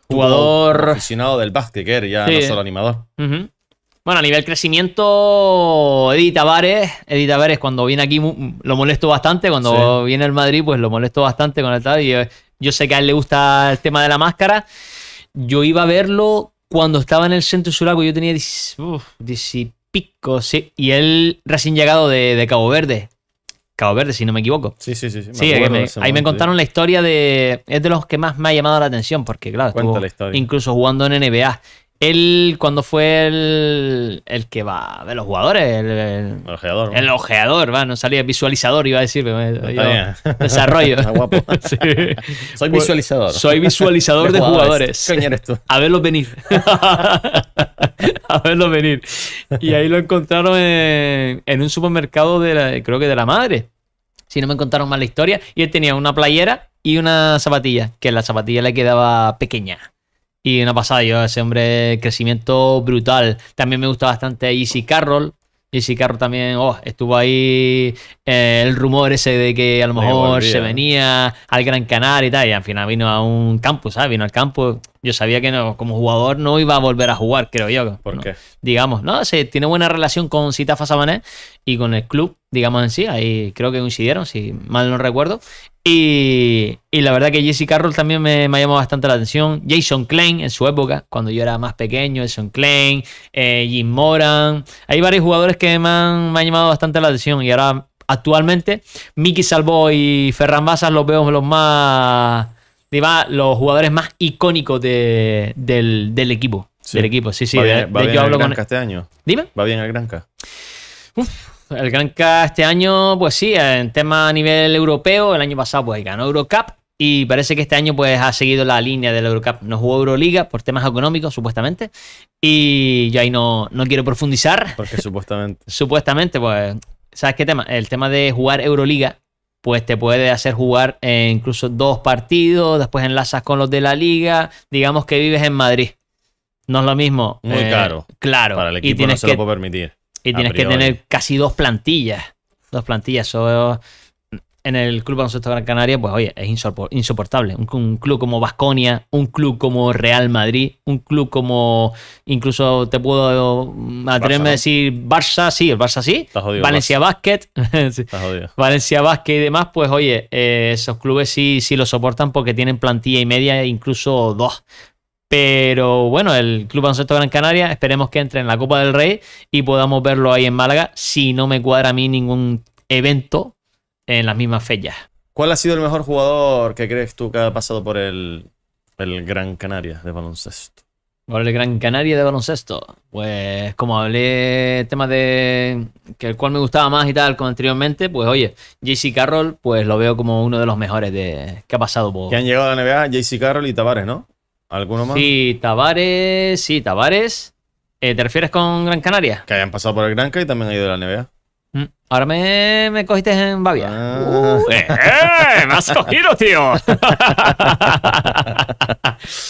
Jugador. Aficionado del básquet, que ya no solo animador. Bueno, a nivel crecimiento, Edith Tavares, Edith Tavares cuando viene aquí lo molesto bastante, cuando viene el Madrid pues lo molesto bastante con el tal y yo sé que a él le gusta el tema de la máscara. Yo iba a verlo cuando estaba en el centro suraco. Yo tenía 10, y pico, sí. Y él recién llegado de, Cabo Verde. Cabo Verde, si no me equivoco. Sí, sí, sí. sí. ahí me contaron la historia de. Es de los que más me ha llamado la atención, porque, claro, incluso jugando en NBA. Él, cuando fue el, que va de los jugadores, el, el, ojeador, va, no salía visualizador, iba a decir, eh, desarrollo. Soy pues, visualizador. Soy visualizador de, jugadores. A verlos venir. a verlos venir. Y ahí lo encontraron en, un supermercado de la, creo que de la madre. Si no me contaron mal la historia. Y él tenía una playera y una zapatilla, que la zapatilla le quedaba pequeña. Y una pasada, yo ese hombre, crecimiento brutal. También me gusta bastante Easy Carroll. Easy Carroll también, oh, estuvo ahí eh, el rumor ese de que a lo mejor se venía al Gran Canal y tal. Y al final vino a un campo, ¿sabes? Vino al campo yo sabía que no, como jugador no iba a volver a jugar, creo yo. ¿Por qué? Digamos, no, se tiene buena relación con Citafa Sabané y con el club, digamos en sí, ahí creo que coincidieron, si mal no recuerdo. Y, la verdad que Jesse Carroll también me, ha llamado bastante la atención. Jason Klein en su época, cuando yo era más pequeño, Jason Klein, eh, Jim Moran. Hay varios jugadores que me han, llamado bastante la atención y ahora actualmente Mickey Salvo y Ferran Basas los veo los más los jugadores más icónicos del, equipo. Del equipo, sí, sí. Va bien, el Granca este año. Dime. Va bien el Granca. el Granca este año, pues sí, en tema a nivel europeo, el año pasado pues ganó Eurocup y parece que este año pues ha seguido la línea del Eurocup. No jugó Euroliga por temas económicos, supuestamente. Y yo ahí no, no quiero profundizar. Porque supuestamente. supuestamente, pues. ¿Sabes qué tema? El tema de jugar Euroliga pues te puede hacer jugar eh, incluso dos partidos, después enlazas con los de la liga, digamos que vives en Madrid. No es lo mismo. Muy eh, Claro. Para el equipo y no se lo puede permitir. Y tienes que tener casi dos plantillas. Dos plantillas. Eso en el Club Baloncesto Gran Canaria, pues oye, es insoportable. Un, club como Vasconia, un club como Real Madrid, un club como incluso te puedo atreverme a decir Barça, sí, el Barça sí, Valencia Basket, Valencia Basket y demás, pues oye, eh, esos clubes sí, sí lo soportan porque tienen plantilla y media, e incluso dos. Pero bueno, el Club Baloncesto Gran Canaria, esperemos que entre en la Copa del Rey y podamos verlo ahí en Málaga. Si no me cuadra a mí ningún evento, en las mismas fechas. ¿Cuál ha sido el mejor jugador que crees tú que ha pasado por el, el Gran Canaria de baloncesto? Por el Gran Canaria de baloncesto. Pues como hablé tema de que el cual me gustaba más y tal como anteriormente, pues oye, JC Carroll, pues lo veo como uno de los mejores de que ha pasado por. Que han llegado a la NBA, JC Carroll y Tavares, ¿no? ¿Alguno más? Sí, Tavares, sí, Tavares. Eh, ¿Te refieres con Gran Canaria? Que hayan pasado por el Gran Canaria y también han ido a la NBA. Mm. Ahora me, me, cogiste en Bavia. Ah. Uh, eh, ¡Me has cogido, tío!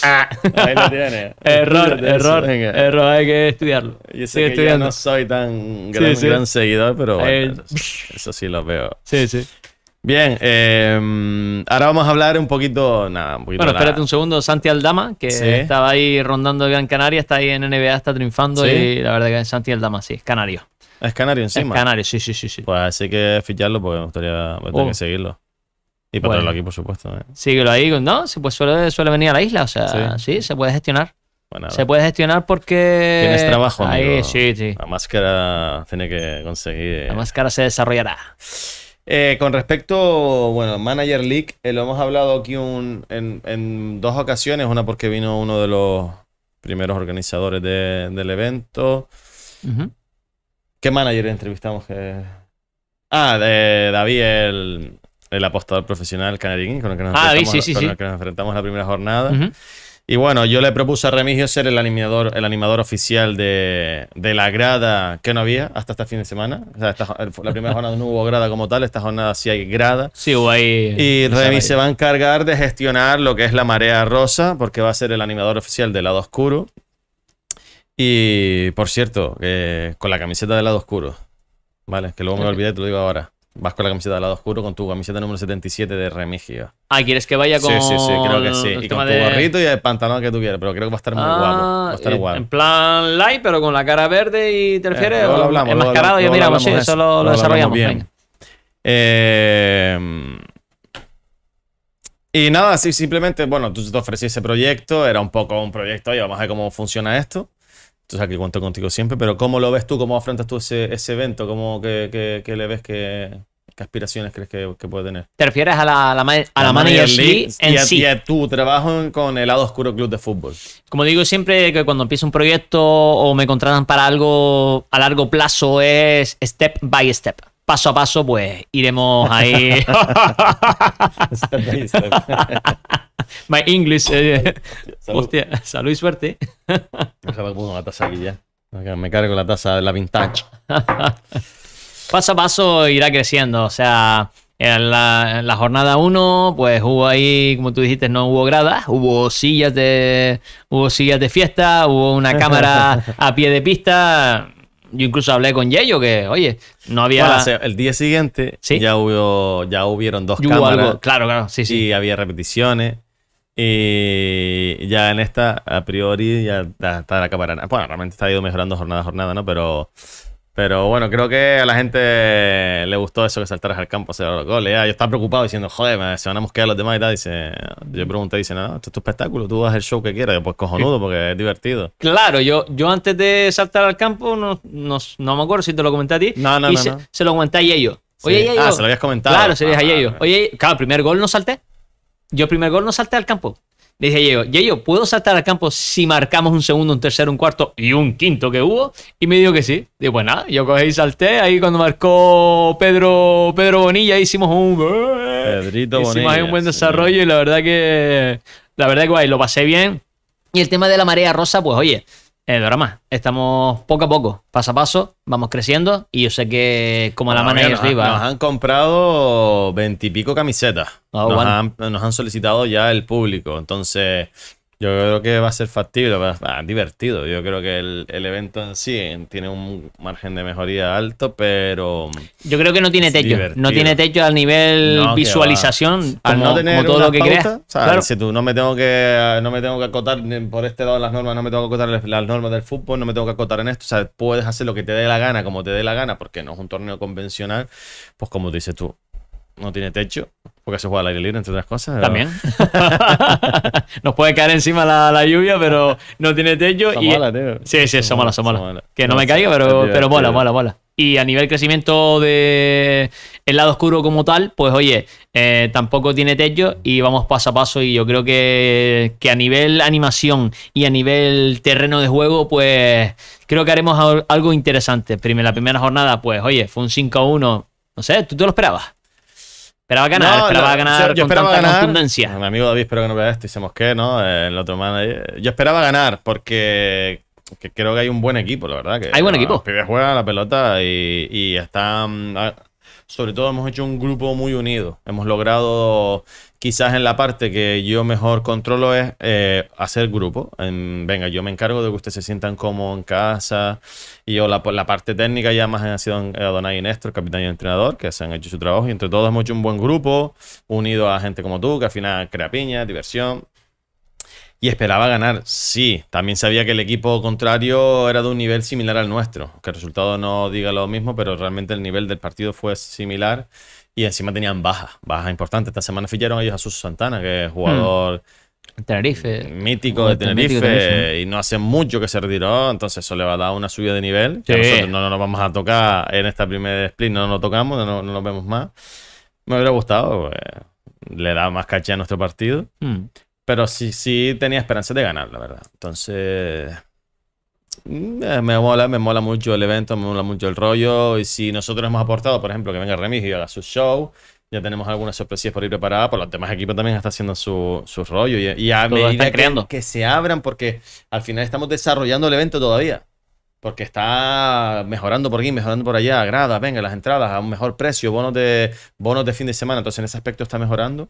Ah. Ahí lo tienes. Error, error. Error, hay que estudiarlo. Yo sé que no soy tan gran, seguidor, pero eso sí lo veo. Sí, sí. Bien, eh, ahora vamos a hablar un poquito. Nada, bueno, espérate un segundo. Santi Aldama, que estaba ahí rondando Gran Canaria, está ahí en NBA, está triunfando. Y la verdad que Santi Aldama, sí, es canario. Es canario encima. Es canario, sí, sí, sí. Pues así que ficharlo porque me gustaría que oh. seguirlo. Y para aquí, por supuesto. ¿eh? Síguelo ahí, ¿no? Sí, pues suele, venir a la isla, o sea, sí, se puede gestionar. se puede gestionar porque. Tienes trabajo, Ahí, sí, sí. La máscara tiene que conseguir. Eh. La máscara se desarrollará. Eh, con respecto, bueno, Manager League, lo hemos hablado aquí un, en, dos ocasiones. Una porque vino uno de los primeros organizadores del evento. ¿Qué manager entrevistamos? Que... Ah, de David, el, apostador profesional canarín con el que nos, ah, enfrentamos, con El que nos enfrentamos la primera jornada. Y bueno, yo le propuse a Remigio ser el animador, el animador oficial de, de, la grada que no había hasta este fin de semana. la primera jornada no hubo grada como tal, esta jornada sí hay grada. Sí, Y eh, Remi se va a encargar de gestionar lo que es la marea rosa, porque va a ser el animador oficial del lado oscuro. Y por cierto, con la camiseta del lado oscuro. Vale, que luego me olvidé, te lo digo ahora. Vas con la camiseta del lado oscuro con tu camiseta número 77 de Remigio. Ah, ¿quieres que vaya con.? Sí, sí, sí, creo que sí. Y con tu gorrito y el pantalón que tú quieras, pero creo que va a estar muy guapo. Va a estar en, ah, guapo. En plan light, pero con la cara verde y te eh, refieres. o lo hablamos. Enmascarado y miramos, pues eso, lo, desarrollamos. Bien. Eh, y nada, sí, simplemente, bueno, tú te ofrecí ese proyecto, era un poco un proyecto, y vamos a ver cómo funciona esto. O sea, que cuento contigo siempre, pero ¿cómo lo ves tú? ¿Cómo afrontas tú ese, ese evento? ¿Cómo que, que, que le ves ¿Qué aspiraciones crees que, que, puede tener? ¿Te refieres a la, a la, a la, Manager League en sí? Y a tu trabajo con el lado oscuro club de fútbol. Como digo siempre, que cuando empiezo un proyecto o me contratan para algo a largo plazo es step by step paso a paso, pues iremos ahí. My English. Eh, salud. y suerte. No se me la taza aquí ya. Me cargo la taza de la vintage. paso a paso irá creciendo. O sea, en la, jornada 1, pues hubo ahí, como tú dijiste, no hubo gradas, hubo sillas de, hubo sillas de fiesta, hubo una cámara a pie de pista yo incluso hablé con Yeyo que, oye, no había. el día siguiente ya, hubo, ya hubieron dos cámaras. Claro, claro, sí, sí. Y había repeticiones. Y ya en esta, a priori, ya está, la cámara. Bueno, realmente está ido mejorando jornada a jornada, ¿no? Pero pero bueno, creo que a la gente le gustó eso que saltaras al campo a hacer los goles. yo estaba preocupado diciendo, joder, se van a mosquear los demás y tal. Dice, yo pregunté, y dice, no, esto es tu espectáculo, tú vas el show que quieras. Yo, pues cojonudo, porque es divertido. Claro, yo, yo antes de saltar al campo, no, no, me acuerdo si te lo comenté a ti. No, no, no, se, lo comenté a Yeyo. Oye, Ah, se lo habías comentado. Claro, se lo dije a ah, Yeyo. Oye, claro, primer gol no salté. Yo primer gol no salté al campo. Le dije yo, Yeyo, ¿puedo saltar al campo si marcamos un segundo, un tercero, un cuarto y un quinto que hubo? Y me dijo que sí. Digo, pues nada, yo cogí y salté. Ahí cuando marcó Pedro, Pedro Bonilla, hicimos un. Pedrito hicimos Bonilla, un buen desarrollo y la verdad que. La verdad que guay, lo pasé bien. Y el tema de la marea rosa, pues oye el más, Estamos poco a poco, paso a paso, vamos creciendo y yo sé que como la ah, manera es arriba. Nos han comprado veintipico camisetas. nos han solicitado ya el público. Entonces, yo creo que va a ser factible, va a ser divertido. Yo creo que el, evento en sí eh, tiene un margen de mejoría alto, pero. Mm, Yo creo que no tiene techo. No tiene techo al nivel visualización, al no tener todo lo que pauta, O sea, Si tú no me tengo que no me tengo que acotar por este lado las normas, no me tengo que acotar las normas del fútbol, no me tengo que acotar en esto. O sea, puedes hacer lo que te dé la gana, como te dé la gana, porque no es un torneo convencional. Pues como dices tú, no tiene techo, porque se juega al aire libre, entre otras cosas. También. Nos puede caer encima la, lluvia, pero no tiene techo. y... Sí, sí, son mola, Que no, me caiga, pero, pero mola, mola, mola. Y a nivel crecimiento de el lado oscuro como tal, pues oye, eh, tampoco tiene techo y vamos paso a paso. Y yo creo que, que a nivel animación y a nivel terreno de juego, pues creo que haremos algo interesante. La primera jornada, pues oye, fue un 5 a 1. No sé, ¿tú te lo esperabas? Esperaba ganar, esperaba ganar yo esperaba con ganar, contundencia. Mi amigo David, espero que no vea esto y se mosquee, ¿no? otro Yo esperaba ganar porque creo que hay un buen equipo, la verdad. Que, hay buen equipo. Los pibes la pelota y, y están sobre todo hemos hecho un grupo muy unido. Hemos logrado, quizás en la parte que yo mejor controlo es eh, hacer grupo. En, venga, yo me encargo de que ustedes se sientan como en casa. Y yo la, parte técnica ya más ha sido Adonai y Néstor, capitán y entrenador, que se han hecho su trabajo. Y entre todos hemos hecho un buen grupo, unido a gente como tú, que al final crea piña, diversión y esperaba ganar, sí. También sabía que el equipo contrario era de un nivel similar al nuestro. Que el resultado no diga lo mismo, pero realmente el nivel del partido fue similar. Y encima tenían bajas, bajas importantes. Esta semana ficharon ellos a Suso Santana, que es jugador... Hmm. Tenerife. Mítico de Tenerife, Y no hace mucho que se retiró. Entonces eso le va a dar una subida de nivel. Que no, nos vamos a tocar en esta primera split. No nos tocamos, no, no nos vemos más. Me hubiera gustado. Pues, le da más caché a nuestro partido. Hmm. Pero sí, sí tenía esperanza de ganar, la verdad. Entonces. Mm, eh, me mola, me mola mucho el evento, me mola mucho el rollo. Y si nosotros hemos aportado, por ejemplo, que venga Remigio y haga su show, ya tenemos algunas sorpresas por ir preparada, por los demás equipos también está haciendo su, rollo. Y, que, creando. que se abran, porque al final estamos desarrollando el evento todavía. Porque está mejorando por aquí, mejorando por allá, agrada, venga, las entradas a un mejor precio, bonos de, bonos de fin de semana. Entonces, en ese aspecto está mejorando.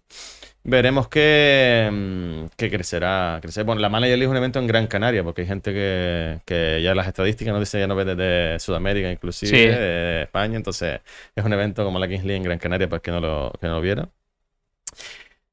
Veremos que, mm, crecerá, crecerá. Bueno, la Manager League es un evento en Gran Canaria, porque hay gente que, ya las estadísticas nos dicen ya no ve desde Sudamérica, inclusive, de España. Entonces, es un evento como la Kingsley en Gran Canaria, para que no lo, que no lo vieran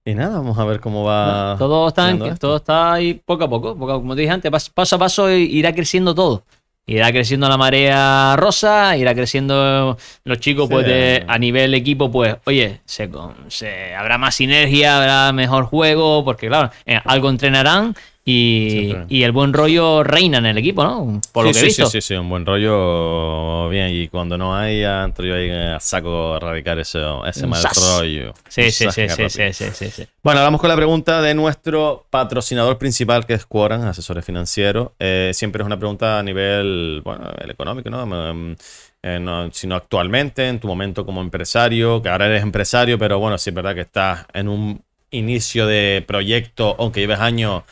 Y nada, vamos a ver cómo va. Todo está, todo está ahí poco a poco, poco. Como dije antes, paso a paso irá creciendo todo irá creciendo la marea rosa, irá creciendo los chicos, pues de, a nivel equipo, pues, oye, se, se, habrá más sinergia, habrá mejor juego, porque claro, eh, algo entrenarán y, el buen rollo reina en el equipo, ¿no? Por lo que Sí, sí, sí, un buen rollo bien. Y cuando no hay entro yo ahí a eh, saco a erradicar ese, ese mal rollo. Sí sí sí, sí sí, sí, Bueno, vamos con la pregunta de nuestro patrocinador principal, que es Quoran, asesores financieros. Eh, siempre es una pregunta a nivel, bueno, económico, mm, mm, eh, no, sino actualmente, en tu momento como empresario, que ahora eres empresario, pero bueno, sí es verdad que estás en un inicio de proyecto, aunque lleves años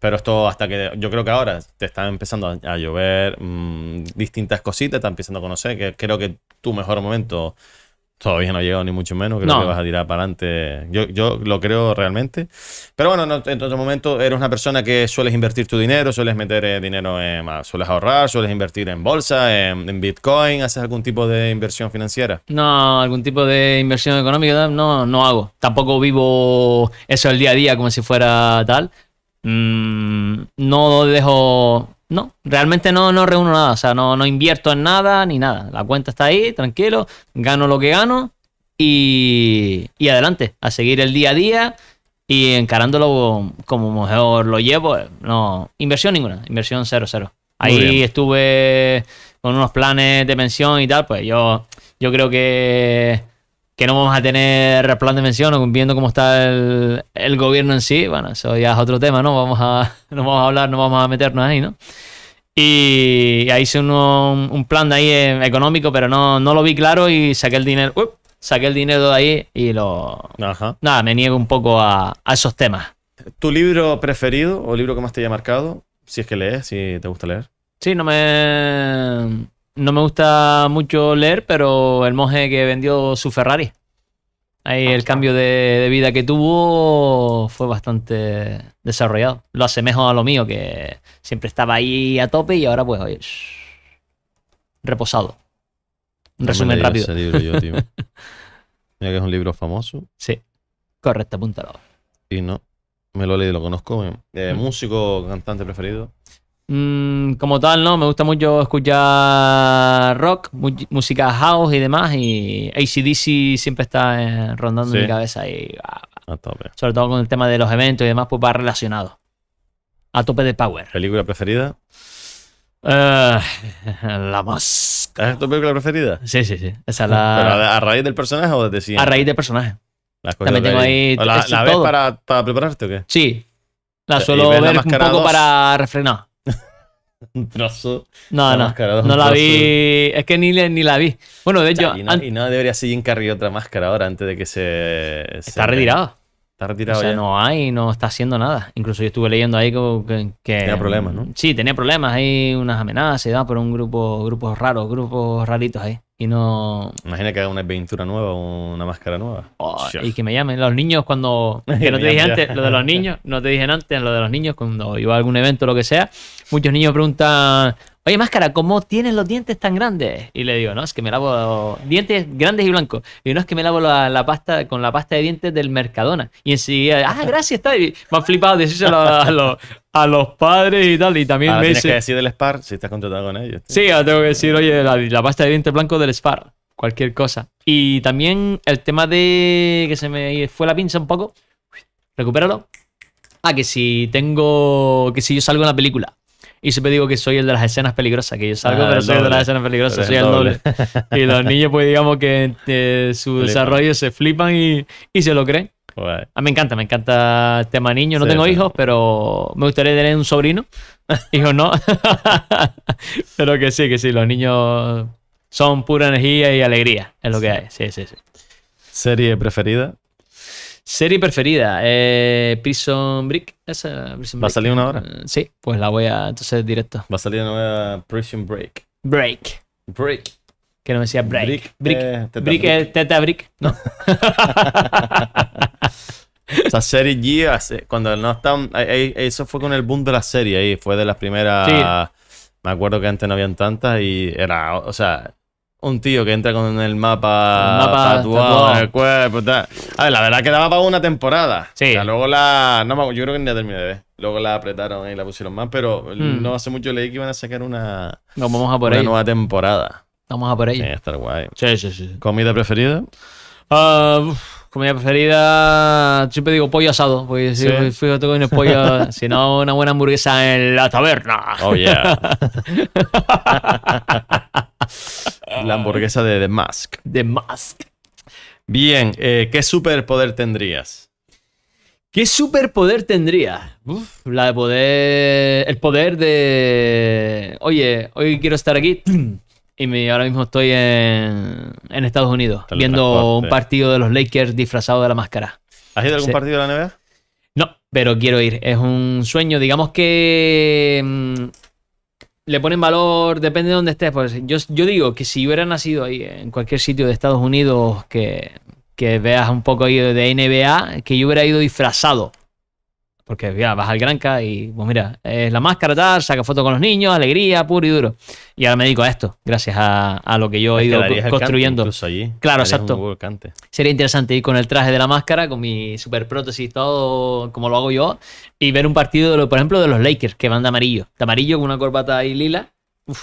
pero esto hasta que yo creo que ahora te están empezando a, llover mm, distintas cositas, te están empezando a conocer, que creo que tu mejor momento todavía no ha llegado ni mucho menos, creo no. que vas a tirar para adelante. Yo, yo lo creo realmente. Pero bueno, en todo momento eres una persona que sueles invertir tu dinero, sueles meter eh, dinero, en, ah, sueles ahorrar, sueles invertir en bolsa, en, Bitcoin, haces algún tipo de inversión financiera. No, algún tipo de inversión económica no, no hago. Tampoco vivo eso el día a día como si fuera tal. Mm, no dejo. No, realmente no, no reúno nada. O sea, no, no invierto en nada ni nada. La cuenta está ahí, tranquilo. Gano lo que gano. Y, adelante, a seguir el día a día y encarándolo como mejor lo llevo. Eh, no, inversión ninguna, inversión cero, cero. Ahí estuve con unos planes de pensión y tal, pues yo, yo creo que que no vamos a tener plan de mención, viendo cómo está el, gobierno en sí, bueno, eso ya es otro tema, ¿no? Vamos a, no vamos a hablar, no vamos a meternos ahí, ¿no? Y ahí hice un plan de ahí eh, económico, pero no, lo vi claro y saqué el dinero. Uh, saqué el dinero de ahí y lo. Ajá. Nada, me niego un poco a, a, esos temas. ¿Tu libro preferido o libro que más te haya marcado? Si es que lees, si te gusta leer. Sí, no me. No me gusta mucho leer, pero el monje que vendió su Ferrari. Ahí ah, el cambio de, vida que tuvo fue bastante desarrollado. Lo asemejo a lo mío, que siempre estaba ahí a tope y ahora pues oye, reposado. Un resumen rápido. Ese Mira que es un libro famoso. Sí. Correcto, apúntalo. Y no, me lo he leído, lo conozco. Eh, mm. ¿Músico, cantante preferido? Mm, como tal, ¿no? Me gusta mucho escuchar rock, música house y demás. Y ACDC siempre está eh, rondando mi cabeza. Y, ah, Sobre todo con el tema de los eventos y demás, pues va relacionado. A tope de power. ¿Película preferida? Eh, la más. ¿Es tu película preferida? Sí, sí, sí. Esa la... a, raíz del personaje o de siempre? A raíz del personaje. La También tengo ahí. ¿La, ves para, para, prepararte o qué? Sí. La suelo ver un poco para refrenar un trozo. No, no. no la vi. Es que ni, ni la vi. Bueno, de hecho. y, no, debería seguir carrie otra máscara ahora antes de que se. Está retirado. Está retirado. ya. no hay, no está haciendo nada. Incluso yo estuve leyendo ahí que. tenía problemas, ¿no? Sí, tenía problemas. Hay unas amenazas y da por un grupo, grupos raros, grupos raritos ahí no. Imagina que haga una aventura nueva una máscara nueva. Oh, y que me llamen. Los niños cuando. Que no te dije antes, lo de los niños, no te dije antes, lo de los niños, cuando iba a algún evento o lo que sea, muchos niños preguntan, oye, máscara, ¿cómo tienes los dientes tan grandes? Y le digo, no, es que me lavo dientes grandes y blancos. Y no, es que me lavo la, pasta con la pasta de dientes del Mercadona. Y enseguida, ah, gracias, está. Y me han flipado decírselo a, los, padres y tal. Y también me me tienes que decir del SPAR si estás contratado con ellos. Sí, tengo que decir, oye, la, la pasta de dientes blanco del SPAR. Cualquier cosa. Y también el tema de que se me fue la pinza un poco. Recupéralo. Ah, que si tengo. Que si yo salgo en la película. Y siempre digo que soy el de las escenas peligrosas, que yo salgo, ah, pero soy de las escenas peligrosas, soy el doble. y los niños, pues digamos que eh, su desarrollo se flipan y, se lo creen. Ah, me encanta, me encanta el tema niño. No tengo hijos, pero me gustaría tener un sobrino. hijos no. pero que sí, que sí, los niños son pura energía y alegría. Es lo que hay. Sí, sí, sí. ¿Serie preferida? Serie preferida, eh, Prison Break. Esa, ¿Va a salir una hora? Eh, sí, pues la voy a. Entonces, directo. Va a salir una nueva Prison Break. Break. Break. Que no me decía break. Brick. Brick. Eh, teta brick, brick. No. o sea, serie G, cuando no están. Eso fue con el boom de la serie ahí. Fue de las primeras. Me acuerdo que antes no habían tantas y era. O sea, un tío que entra con el mapa, el mapa tatuado, cuerpo. Tal. A la verdad que daba para una temporada. Sí. O sea, luego la. No, yo creo que ni la terminé de ver. Luego la apretaron y la pusieron más, pero hmm. no hace mucho leí que iban a sacar una. vamos a por una nueva temporada. Vamos a por ahí. Sí, estar guay. Sí, sí, sí. ¿Comida preferida? Ah, comida preferida. Siempre digo pollo asado, Pues si sí. fíjate con pollo, si no, una buena hamburguesa en la taberna. Oh, yeah. La hamburguesa de The Mask. The Bien, eh, ¿qué superpoder tendrías? ¿Qué superpoder tendría? la de poder. El poder de. Oye, hoy quiero estar aquí. Y me, ahora mismo estoy en, en Estados Unidos viendo un partido de los Lakers disfrazado de la máscara. ¿Has ido a algún partido de la NBA? No, pero quiero ir. Es un sueño. Digamos que mm, le ponen valor, depende de dónde estés. Pues yo, yo digo que si hubiera nacido ahí, en cualquier sitio de Estados Unidos que, que veas un poco ahí de NBA, que yo hubiera ido disfrazado porque ya, vas al Granca y, pues mira, es la máscara, tal, saca foto con los niños, alegría, puro y duro. Y ahora me dedico a esto, gracias a, lo que yo he ido construyendo. Claro, exacto. Sería interesante ir con el traje de la máscara, con mi super prótesis, todo como lo hago yo, y ver un partido, por ejemplo, de los Lakers, que van de amarillo. De amarillo con una corbata ahí lila.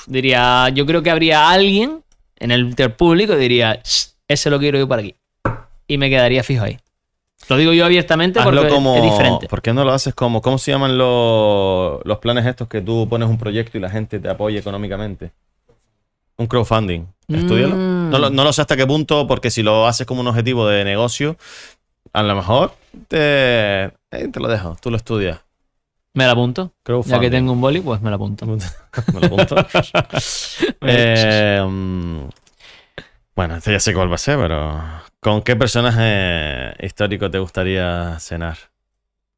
diría, yo creo que habría alguien en el público que diría, ese lo quiero yo para aquí. Y me quedaría fijo ahí. Lo digo yo abiertamente porque es diferente. ¿Por qué no lo haces como, cómo se llaman los, planes estos que tú pones un proyecto y la gente te apoya económicamente? Un crowdfunding. Estudialo. Mm. No, lo sé hasta qué punto, porque si lo haces como un objetivo de negocio, a lo mejor te, eh, te lo dejo, tú lo estudias. Me la apunto. Ya que tengo un boli, pues me la apunto. me la apunto. Eh, mm, bueno, este ya sé cuál va a ser, pero. ¿Con qué personaje histórico te gustaría cenar?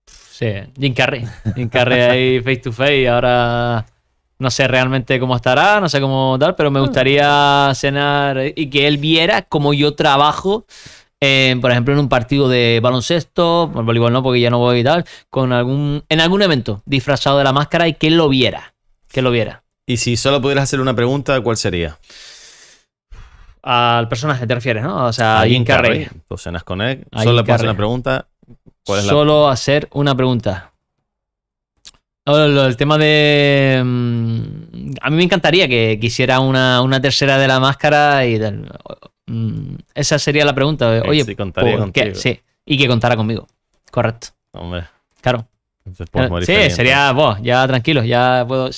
Sí, Jim Carrey. Jim Carrey ahí face to face. Ahora no sé realmente cómo estará, no sé cómo tal, pero me mm. gustaría cenar y que él viera cómo yo trabajo. por ejemplo, en un partido de baloncesto, voleibol no, porque ya no voy y tal, con algún, en algún evento disfrazado de la máscara y que él lo viera. Que lo viera. Y si solo pudieras hacer una pregunta, ¿cuál sería? Al personaje te refieres, ¿no? O sea, a Jim Carrey. Tú cenas con él. Solo le hacer una pregunta. ¿Cuál Solo hacer una pregunta. El tema de. Mm, a mí me encantaría que quisiera una, tercera de la máscara y. Mm, esa sería la pregunta. Oye, sí, por, ¿qué? sí, y que contara conmigo. Correcto. Hombre. Claro. Sí, sería vos, ya tranquilo, ya puedo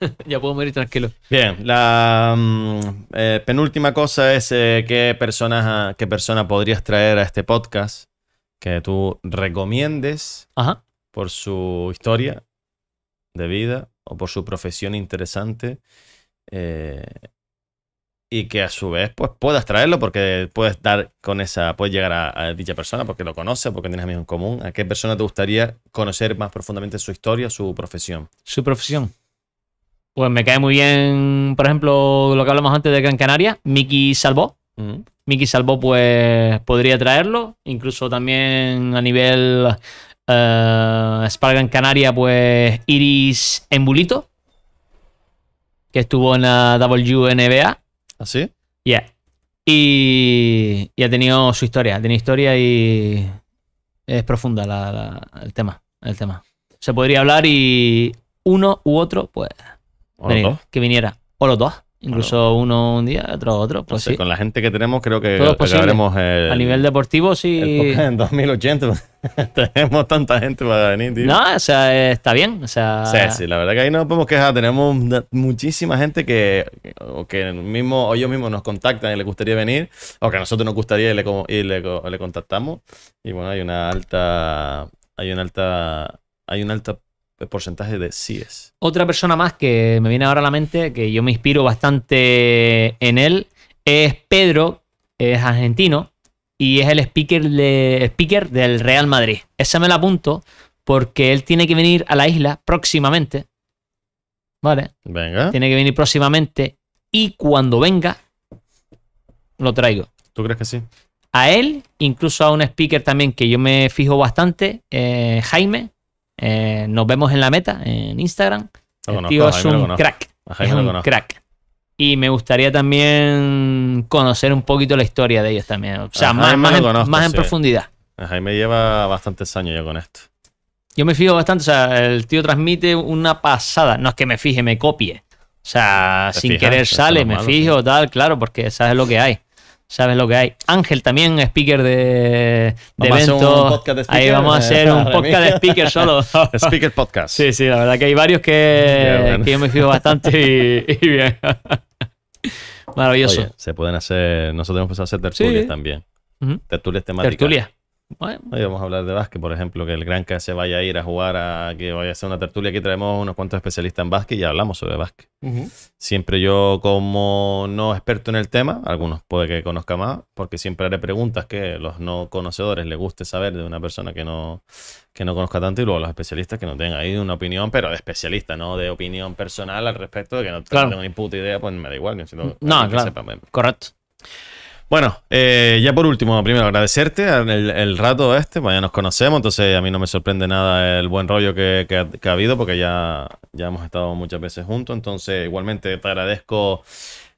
ya puedo morir tranquilo. Bien, la mm, eh, penúltima cosa es eh, qué, persona ah, qué persona podrías traer a este podcast que tú recomiendes por su historia de vida o por su profesión interesante. Eh, y que a su vez pues puedas traerlo porque puedes dar con esa puedes llegar a, dicha persona porque lo conoce porque tienes amigos en común a qué persona te gustaría conocer más profundamente su historia su profesión su profesión pues me cae muy bien, por ejemplo, lo que hablamos antes de Gran Canaria, Miki Salvó. Mm. Miki Salvó, pues podría traerlo. Incluso también a nivel uh, eh, Spargan Canaria, pues Iris Embulito, que estuvo en la WNBA. ¿Así? ¿Ah, yeah. Y, y, ha tenido su historia, tiene historia y es profunda el tema, el tema. Se podría hablar y uno u otro, pues que viniera. O los dos. Incluso uno un día, otro otro. Pues con la gente que tenemos, creo que A nivel deportivo, sí. en 2080 tenemos tanta gente para venir, No, o sea, está bien. O sea, sí, la verdad que ahí no podemos quejar. Tenemos muchísima gente que, o que mismo, ellos mismos nos contactan y les gustaría venir, o que a nosotros nos gustaría y le, y le contactamos. Y bueno, hay una alta. Hay una alta. Hay una alta el porcentaje de es. Otra persona más que me viene ahora a la mente, que yo me inspiro bastante en él, es Pedro, es argentino y es el speaker, de, speaker del Real Madrid. Esa me la apunto porque él tiene que venir a la isla próximamente. ¿Vale? Venga. Tiene que venir próximamente y cuando venga, lo traigo. ¿Tú crees que sí? A él, incluso a un speaker también que yo me fijo bastante, eh, Jaime, eh, nos vemos en la meta, en Instagram. el tío es un crack. Es un crack. Y me gustaría también conocer un poquito la historia de ellos también. O sea, más, en, profundidad. Jaime lleva bastantes años ya con esto. Yo me fijo bastante, o sea, el tío transmite una pasada. No es que me fije, me copie. O sea, sin querer sale, me fijo, tal, claro, porque sabes lo que hay sabes lo que hay. Ángel también, speaker de, de eventos. ahí vamos a hacer un podcast de speaker solo. speaker podcast. Sí, sí, la verdad que hay varios que, que yo me fijo bastante y, bien. Maravilloso. se pueden hacer, nosotros hemos a hacer tertulias también. Tertulias temáticas. Tertulias. Bueno. Hoy vamos a hablar de básquet, por ejemplo, que el gran que se vaya a ir a jugar, a que vaya a hacer una tertulia. Aquí traemos unos cuantos especialistas en básquet y hablamos sobre básquet. Siempre yo, como no experto en el tema, algunos puede que conozca más, porque siempre haré preguntas que los no conocedores les guste saber de una persona que no, que no conozca tanto y luego los especialistas que no tengan ahí una opinión, pero de especialista, ¿no? De opinión personal al respecto, de que no claro. tengo ni puta idea, pues me da igual. no, claro. Pues. Correcto. Bueno, eh, ya por último, primero agradecerte el, rato este, pues ya nos conocemos, entonces a mí no me sorprende nada el buen rollo que, ha habido porque ya, ya hemos estado muchas veces juntos, entonces igualmente te agradezco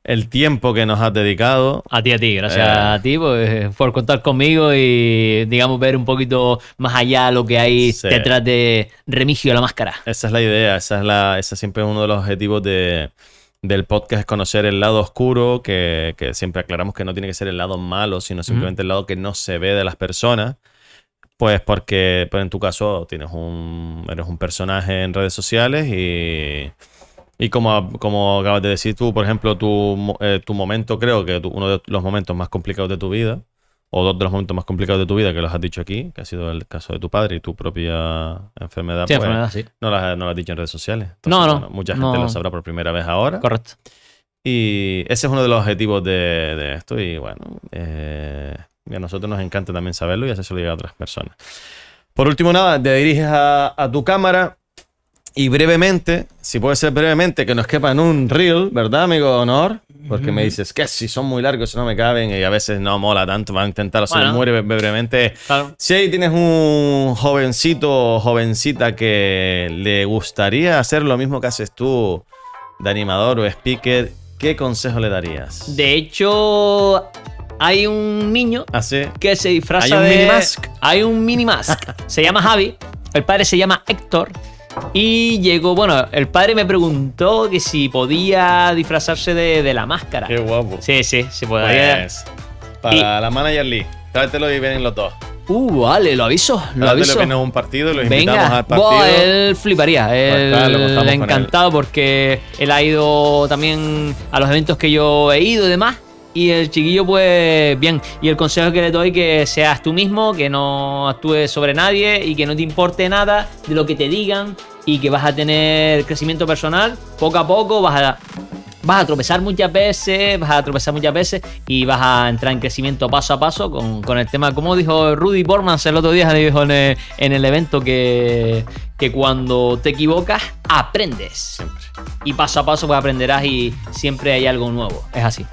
el tiempo que nos has dedicado. A ti, a ti, gracias eh, a ti pues, eh, por contar conmigo y, digamos, ver un poquito más allá lo que hay detrás de Remigio la Máscara. Esa es la idea, esa es la, esa siempre es uno de los objetivos de del podcast es conocer el lado oscuro, que, siempre aclaramos que no tiene que ser el lado malo, sino simplemente el lado que no se ve de las personas. Pues porque pues en tu caso tienes un, eres un personaje en redes sociales y, y como, como acabas de decir tú, por ejemplo, tu, eh, momento, creo que uno de los momentos más complicados de tu vida, o dos de los momentos más complicados de tu vida que los has dicho aquí, que ha sido el caso de tu padre y tu propia enfermedad, pues, enfermedad sí. no, las, has dicho en redes sociales. Entonces, mucha gente lo sabrá por primera vez ahora. Correcto. Y ese es uno de los objetivos de, esto y bueno, eh, a nosotros nos encanta también saberlo y lo llega a otras personas. Por último, nada, te diriges a tu cámara y brevemente, si puede ser brevemente, que nos quepa en un reel, ¿verdad, amigo Honor? Porque me dices que si son muy largos no me caben y a veces no mola tanto, va a intentar o muere brevemente. Si ahí tienes un jovencito o jovencita que le gustaría hacer lo mismo que haces tú de animador o speaker, ¿qué consejo le darías? De hecho, hay un niño ah, que se disfraza de... mask? Hay un mini mask. se llama Javi, el padre se llama Héctor. Y llegó, bueno, el padre me preguntó que si podía disfrazarse de, de la máscara. Qué guapo. Sí, sí, se puede para y, la manager Lee, tráetelo y vienen los dos. Uh, vale, lo aviso. Lo aviso. un partido lo invitamos al partido. él fliparía. Pues, él, ha encantado porque él ha ido también a los eventos que yo he ido y demás. Y el chiquillo, pues bien. Y el consejo que le doy que seas tú mismo, que no actúes sobre nadie y que no te importe nada de lo que te digan y que vas a tener crecimiento personal. Poco a poco vas a vas a tropezar muchas veces, vas a tropezar muchas veces y vas a entrar en crecimiento paso a paso con, con el tema, como dijo Rudy Bormans el otro día, dijo en el, en el evento que, que, cuando te equivocas, aprendes. Y paso a paso pues aprenderás y siempre hay algo nuevo. Es así.